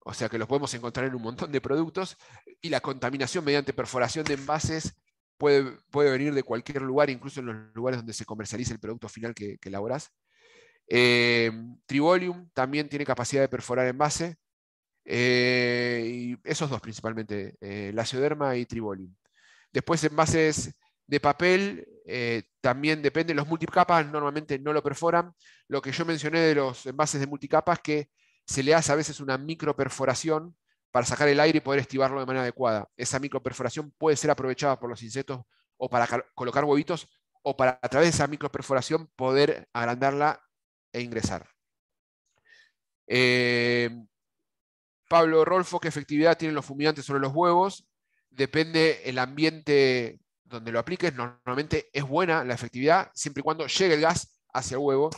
o sea que los podemos encontrar en un montón de productos, y la contaminación mediante perforación de envases puede, puede venir de cualquier lugar, incluso en los lugares donde se comercializa el producto final que, que elaborás. Eh, Tribolium también tiene capacidad de perforar envase eh, esos dos principalmente, eh, Lacioderma y Tribolium. Después envases de papel, eh, también depende, los multicapas normalmente no lo perforan. Lo que yo mencioné de los envases de multicapas, que se le hace a veces una microperforación para sacar el aire y poder estivarlo de manera adecuada. Esa microperforación puede ser aprovechada por los insectos o para colocar huevitos o para a través de esa microperforación poder agrandarla e ingresar. Eh, Pablo Rolfo, ¿qué efectividad tienen los fumigantes sobre los huevos? Depende el ambiente donde lo apliques. Normalmente es buena la efectividad, siempre y cuando llegue el gas hacia el huevo.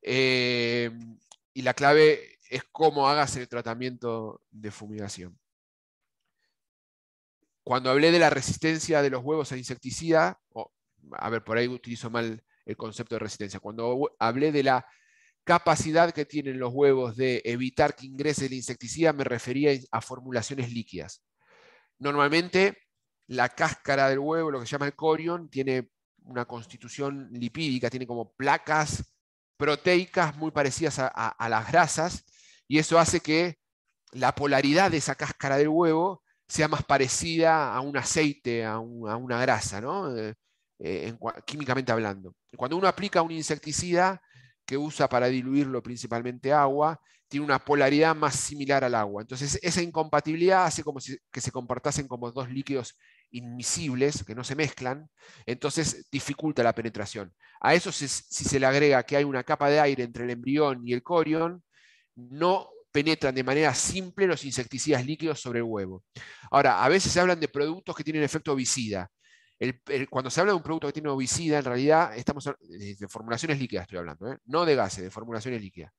Eh, y la clave es cómo hagas el tratamiento de fumigación. Cuando hablé de la resistencia de los huevos a insecticida, a ver, por ahí utilizo mal el concepto de resistencia. Cuando hablé de la capacidad que tienen los huevos de evitar que ingrese el insecticida, me refería a formulaciones líquidas. Normalmente, la cáscara del huevo, lo que se llama el corion, tiene una constitución lipídica, tiene como placas proteicas muy parecidas a, las grasas, y eso hace que la polaridad de esa cáscara del huevo sea más parecida a un aceite, a, una grasa, ¿no? Eh, eh, químicamente hablando. Cuando uno aplica un insecticida, que usa para diluirlo principalmente agua, tiene una polaridad más similar al agua. Entonces, esa incompatibilidad hace como si, que se comportasen como dos líquidos inmisibles, que no se mezclan, entonces dificulta la penetración. A eso si, se le agrega que hay una capa de aire entre el embrión y el corión, no penetran de manera simple los insecticidas líquidos sobre el huevo. Ahora, a veces se hablan de productos que tienen efecto visida cuando se habla de un producto que tiene ovicida, en realidad estamos de, eh, de formulaciones líquidas, estoy hablando, ¿eh? no de gases, de formulaciones líquidas.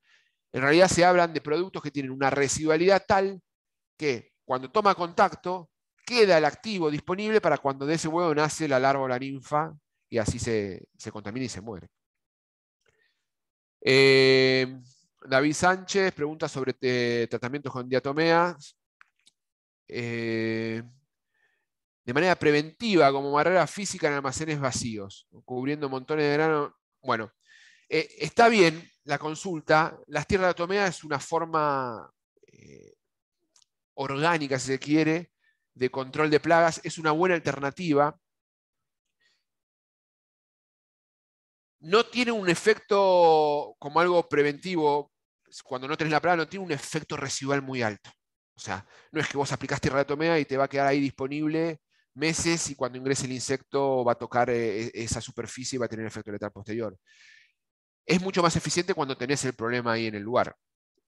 En realidad se hablan de productos que tienen una residualidad tal que cuando toma contacto queda el activo disponible para cuando de ese huevo nace la larva o la ninfa y así se, contamina y se muere. Eh, David Sánchez pregunta sobre tratamientos con diatomea. Eh, de manera preventiva como barrera física en almacenes vacíos, cubriendo montones de grano. Bueno, eh, está bien la consulta, las tierras de Atomea es una forma eh, orgánica, si se quiere, de control de plagas, es una buena alternativa. No tiene un efecto como algo preventivo, cuando no tenés la plaga, no tiene un efecto residual muy alto. O sea, no es que vos aplicás tierra de atomea y te va a quedar ahí disponible meses y cuando ingrese el insecto va a tocar eh, e, esa superficie y va a tener efecto letal posterior. Es mucho más eficiente cuando tenés el problema ahí en el lugar,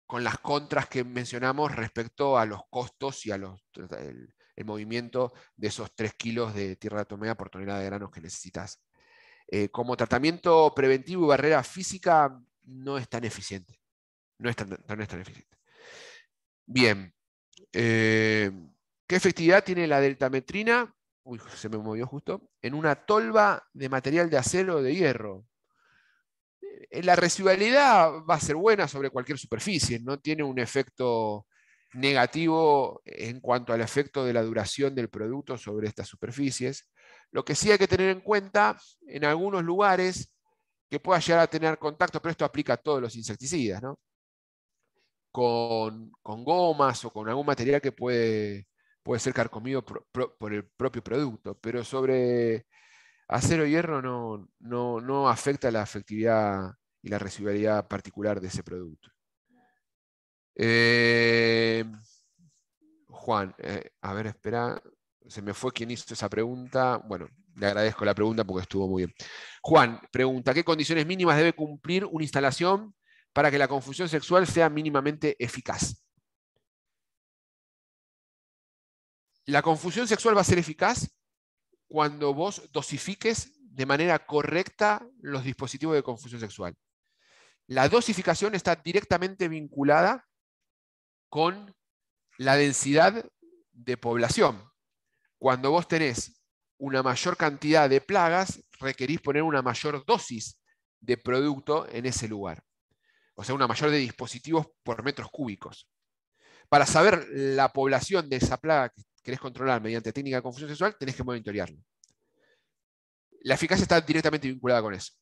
con las contras que mencionamos respecto a los costos y a el, movimiento de esos 3 kilos de tierra atomea por tonelada de granos que necesitas. Eh, como tratamiento preventivo y barrera física no es tan eficiente. No es tan, tan eficiente. Bien. Eh, ¿Qué efectividad tiene la deltametrina? Uy, se me movió justo. En una tolva de material de acero o de hierro. Eh, la residualidad va a ser buena sobre cualquier superficie, no tiene un efecto negativo en cuanto al efecto de la duración del producto sobre estas superficies. Lo que sí hay que tener en cuenta, en algunos lugares que pueda llegar a tener contacto, pero esto aplica a todos los insecticidas, ¿no? con, gomas o con algún material que puede puede ser carcomido por, el propio producto, pero sobre acero y hierro no, no, afecta la efectividad y la residualidad particular de ese producto. Eh, Juan, eh, a ver, espera, se me fue quien hizo esa pregunta. Bueno, le agradezco la pregunta porque estuvo muy bien. Juan, pregunta, ¿qué condiciones mínimas debe cumplir una instalación para que la confusión sexual sea mínimamente eficaz? La confusión sexual va a ser eficaz cuando vos dosifiques de manera correcta los dispositivos de confusión sexual. La dosificación está directamente vinculada con la densidad de población. Cuando vos tenés una mayor cantidad de plagas, requerís poner una mayor dosis de producto en ese lugar. O sea, una mayor de dispositivos por metros cúbicos. Para saber la población de esa plaga que querés controlar mediante técnica de confusión sexual, tenés que monitorearlo. La eficacia está directamente vinculada con eso.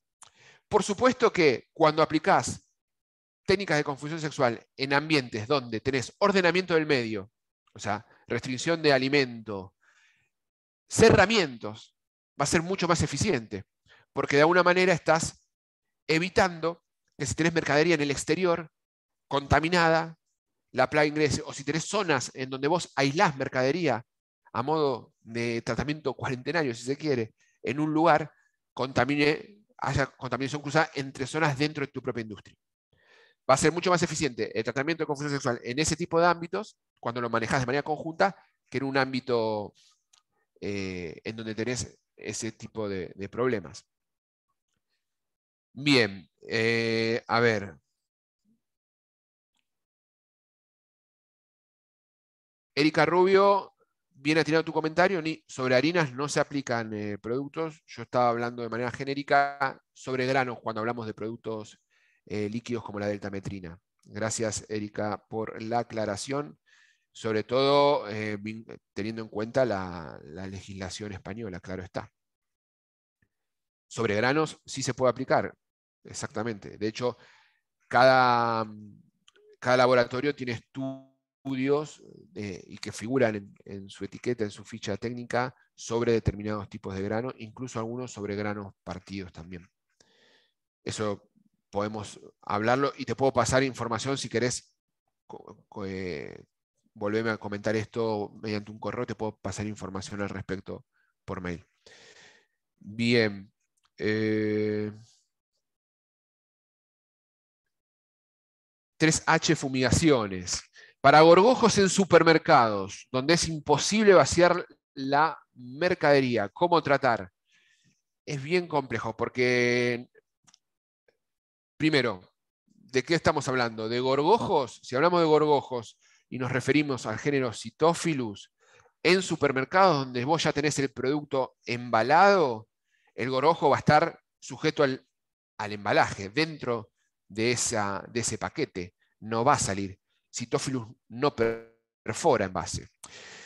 Por supuesto que cuando aplicás técnicas de confusión sexual en ambientes donde tenés ordenamiento del medio, o sea, restricción de alimento, cerramientos, va a ser mucho más eficiente, porque de alguna manera estás evitando que si tenés mercadería en el exterior contaminada, la playa inglesa, o si tenés zonas en donde vos aislás mercadería a modo de tratamiento cuarentenario, si se quiere, en un lugar, contamine, haya contaminación cruzada entre zonas dentro de tu propia industria. Va a ser mucho más eficiente el tratamiento de confusión sexual en ese tipo de ámbitos, cuando lo manejas de manera conjunta, que en un ámbito eh, en donde tenés ese tipo de, problemas. Bien, eh, a ver, Erika Rubio viene a tirar tu comentario. sobre harinas no se aplican eh, productos. Yo estaba hablando de manera genérica sobre granos cuando hablamos de productos eh, líquidos como la deltametrina. Gracias, Erika, por la aclaración, sobre todo eh, teniendo en cuenta la, legislación española, claro está. Sobre granos sí se puede aplicar, exactamente. De hecho, cada, cada laboratorio tiene estudios estudios eh, y que figuran en, su etiqueta, en su ficha técnica, sobre determinados tipos de grano, incluso algunos sobre granos partidos también. Eso podemos hablarlo y te puedo pasar información si querés. Eh, volverme a comentar esto mediante un correo, te puedo pasar información al respecto por mail. Bien. 3H eh, fumigaciones. Para gorgojos en supermercados, donde es imposible vaciar la mercadería, cómo tratar. Es bien complejo porque, primero, ¿de qué estamos hablando? ¿De gorgojos? Si hablamos de gorgojos y nos referimos al género Citophilus, en supermercados donde vos ya tenés el producto embalado, el gorgojo va a estar sujeto al, al embalaje, dentro de, esa, de ese paquete. No va a salir citófilos no perfora envase.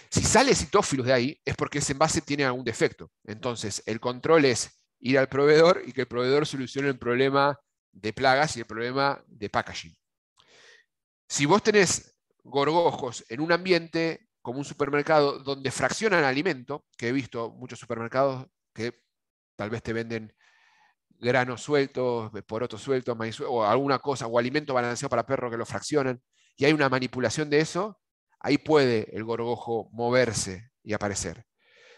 Si sale citófilos de ahí, es porque ese envase tiene algún defecto. Entonces, el control es ir al proveedor y que el proveedor solucione el problema de plagas y el problema de packaging. Si vos tenés gorgojos en un ambiente como un supermercado donde fraccionan alimento, que he visto muchos supermercados que tal vez te venden granos sueltos, porotos sueltos, maíz o alguna cosa, o alimento balanceado para perro que lo fraccionan y hay una manipulación de eso, ahí puede el gorgojo moverse y aparecer.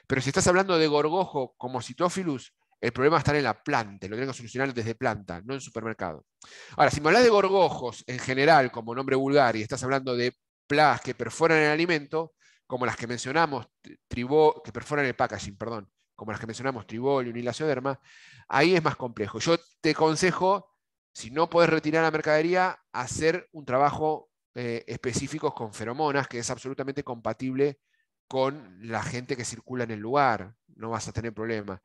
Pero si estás hablando de gorgojo como citófilus, el problema está en la planta, lo tienen que solucionar desde planta, no en supermercado. Ahora, si me hablas de gorgojos en general como nombre vulgar y estás hablando de plagas que perforan el alimento, como las que mencionamos, que perforan el packaging, perdón, como las que mencionamos, tribolium y lacioderma, ahí es más complejo. Yo te aconsejo, si no puedes retirar la mercadería, hacer un trabajo eh, específicos con feromonas, que es absolutamente compatible con la gente que circula en el lugar. No vas a tener problema.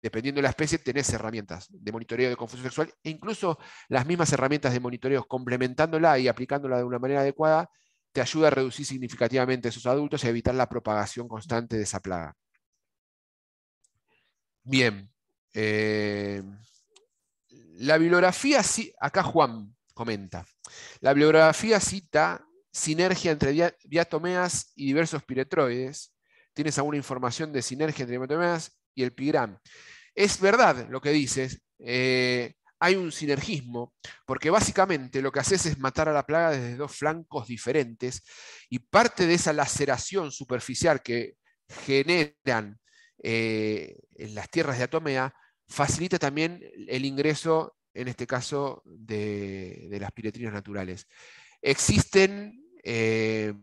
Dependiendo de la especie, tenés herramientas de monitoreo de confusión sexual e incluso las mismas herramientas de monitoreo, complementándola y aplicándola de una manera adecuada, te ayuda a reducir significativamente esos adultos y a evitar la propagación constante de esa plaga. Bien. Eh, la bibliografía, sí, acá Juan, comenta. La bibliografía cita sinergia entre diatomeas y diversos piretroides. Tienes alguna información de sinergia entre diatomeas y el pigram. Es verdad lo que dices. Eh, hay un sinergismo, porque básicamente lo que haces es matar a la plaga desde dos flancos diferentes y parte de esa laceración superficial que generan eh, en las tierras de Atomea facilita también el ingreso en este caso de, las piretrinas naturales. Existen eh,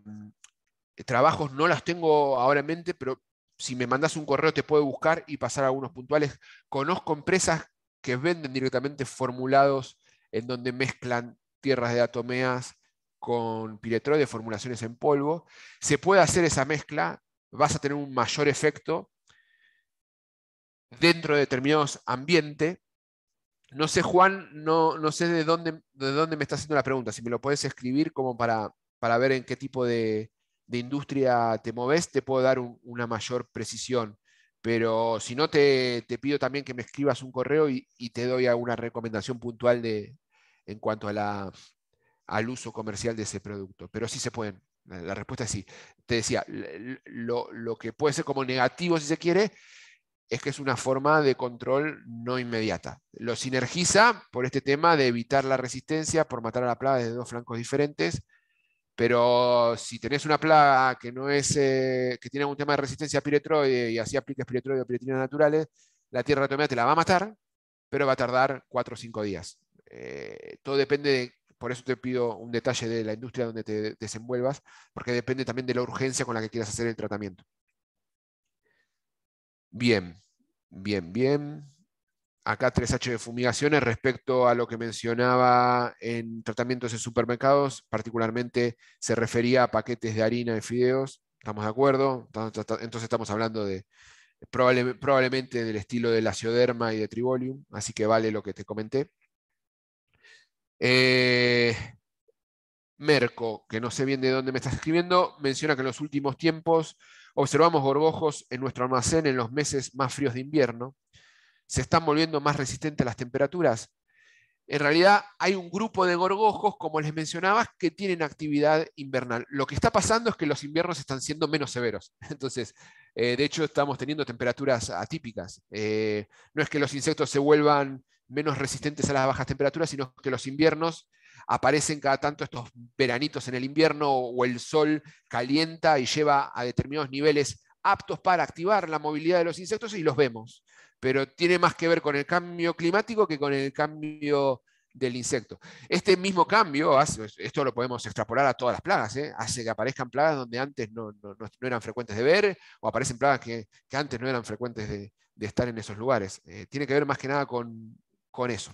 trabajos, no las tengo ahora en mente, pero si me mandas un correo te puedo buscar y pasar algunos puntuales. Conozco empresas que venden directamente formulados en donde mezclan tierras de atomeas con piretroides, formulaciones en polvo. Se puede hacer esa mezcla, vas a tener un mayor efecto dentro de determinados ambientes, no sé, Juan, no, sé de dónde, de dónde me está haciendo la pregunta. Si me lo puedes escribir como para, para ver en qué tipo de, industria te moves, te puedo dar una mayor precisión. Pero si no, te, pido también que me escribas un correo y, te doy alguna recomendación puntual de, en cuanto a al uso comercial de ese producto. Pero sí se pueden. La, respuesta es sí. Te decía, lo, lo que puede ser como negativo, si se quiere, es que es una forma de control no inmediata. Lo sinergiza por este tema de evitar la resistencia, por matar a la plaga desde dos flancos diferentes, pero si tenés una plaga que no es eh, que tiene algún tema de resistencia a piretroide y así apliques piretroide o piretinas naturales, la tierra atómica te la va a matar, pero va a tardar cuatro o cinco días. Eh, todo depende de, por eso te pido un detalle de la industria donde te desenvuelvas, porque depende también de la urgencia con la que quieras hacer el tratamiento. Bien, bien, bien. Acá 3H de fumigaciones respecto a lo que mencionaba en tratamientos en supermercados, particularmente se refería a paquetes de harina y fideos. ¿Estamos de acuerdo? Entonces estamos hablando de, probablemente del estilo de la Cioderma y de tribolium, así que vale lo que te comenté. Eh, Merco, que no sé bien de dónde me estás escribiendo, menciona que en los últimos tiempos Observamos gorgojos en nuestro almacén en los meses más fríos de invierno. Se están volviendo más resistentes a las temperaturas. En realidad hay un grupo de gorgojos, como les mencionaba, que tienen actividad invernal. Lo que está pasando es que los inviernos están siendo menos severos. [laughs] Entonces, eh, de hecho, estamos teniendo temperaturas atípicas. Eh, no es que los insectos se vuelvan menos resistentes a las bajas temperaturas, sino que los inviernos aparecen cada tanto estos veranitos en el invierno o el sol calienta y lleva a determinados niveles aptos para activar la movilidad de los insectos y los vemos. Pero tiene más que ver con el cambio climático que con el cambio del insecto. Este mismo cambio, pues, esto lo podemos extrapolar a todas las plagas, ¿eh? hace que aparezcan plagas donde antes no, eran frecuentes de ver o aparecen plagas que, antes no eran frecuentes de, estar en esos lugares. Eh, tiene que ver más que nada con eso.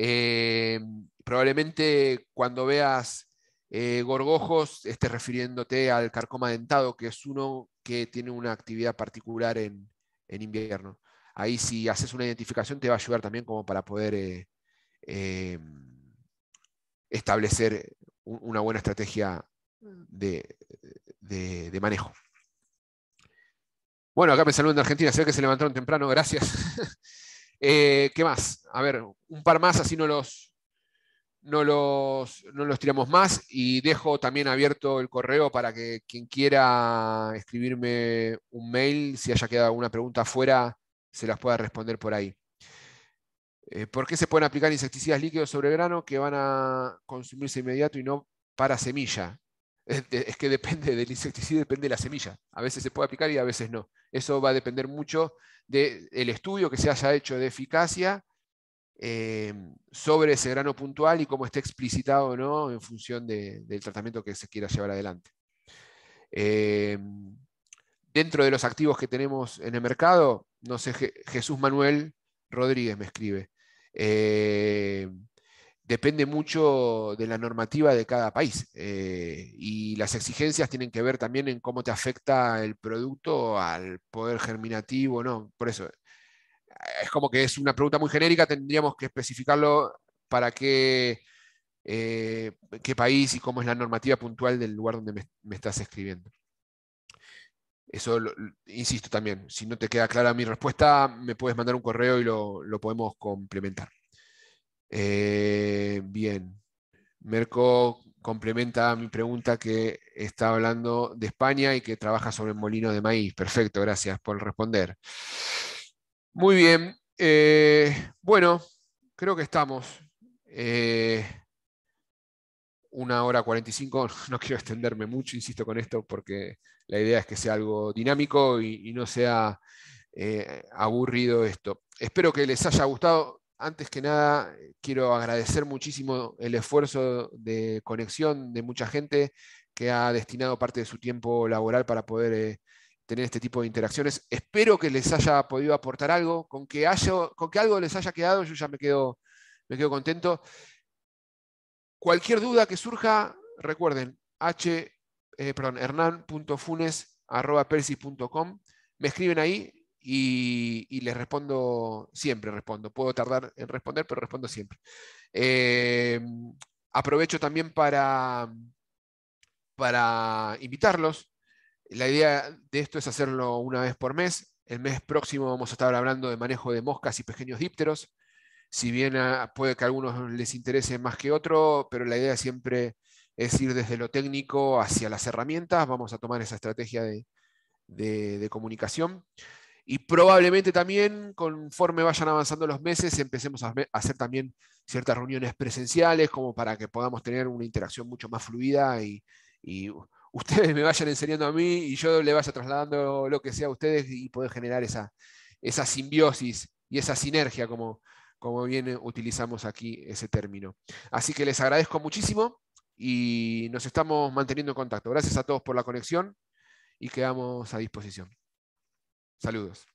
Eh, probablemente cuando veas eh, gorgojos estés refiriéndote al carcoma dentado, que es uno que tiene una actividad particular en, invierno. Ahí si haces una identificación te va a ayudar también como para poder eh, establecer una buena estrategia de, manejo. Bueno, acá me saludan de Argentina, sé que se levantaron temprano, gracias. [laughs] Eh, ¿Qué más? A ver, un par más, así no los, no los, tiramos más. Y dejo también abierto el correo para que quien quiera escribirme un mail, si haya quedado alguna pregunta afuera, se las pueda responder por ahí. Eh, ¿Por qué se pueden aplicar insecticidas líquidos sobre grano que van a consumirse inmediato y no para semilla? es que depende del insecticida, depende de la semilla. A veces se puede aplicar y a veces no. Eso va a depender mucho del estudio que se haya hecho de eficacia eh, sobre ese grano puntual y cómo esté explicitado o no en función del tratamiento que se quiera llevar adelante. Eh, dentro de los activos que tenemos en el mercado, no sé, Jesús Manuel Rodríguez me escribe. Eh, depende mucho de la normativa de cada país eh, y las exigencias tienen que ver también en cómo te afecta el producto al poder germinativo, ¿no? Por eso, eh, es como que es una pregunta muy genérica, tendríamos que especificarlo para qué, eh, qué país y cómo es la normativa puntual del lugar donde me, estás escribiendo. Eso, insisto también, si no te queda clara mi respuesta, me puedes mandar un correo y lo podemos complementar. Eh, bien, Merco complementa mi pregunta que está hablando de España y que trabaja sobre molino de maíz. Perfecto, gracias por responder. Muy bien, eh, bueno, creo que estamos. Eh, una hora cuarenta y cinco [laughs] no quiero extenderme mucho, insisto con esto, porque la idea es que sea algo dinámico y, no sea aburrido esto. Espero que les haya gustado antes que nada, eh, quiero agradecer muchísimo el esfuerzo de conexión de mucha gente que ha destinado parte de su tiempo laboral para poder eh, tener este tipo de interacciones. Espero que les haya podido aportar algo, con que, algo les haya quedado, yo ya me quedo, me quedo contento. Cualquier duda que surja, recuerden, h, eh, Me escriben ahí, y, les respondo, siempre respondo. Puedo tardar en responder, pero respondo siempre. Eh, aprovecho también para, para invitarlos. La idea de esto es hacerlo una vez por mes. El mes próximo vamos a estar hablando de manejo de moscas y pequeños dípteros. Si bien ah, puede que a algunos les interese más que otro, pero la idea siempre es ir desde lo técnico hacia las herramientas. Vamos a tomar esa estrategia de comunicación. Y probablemente también, conforme vayan avanzando los meses, empecemos a hacer también ciertas reuniones presenciales, como para que podamos tener una interacción mucho más fluida y, [laughs] ustedes me vayan enseñando a mí y yo le vaya trasladando lo que sea a ustedes y poder generar esa, esa simbiosis y esa sinergia, como, como bien utilizamos aquí ese término. Así que les agradezco muchísimo y nos estamos manteniendo en contacto. Gracias a todos por la conexión y quedamos a disposición. Saludos.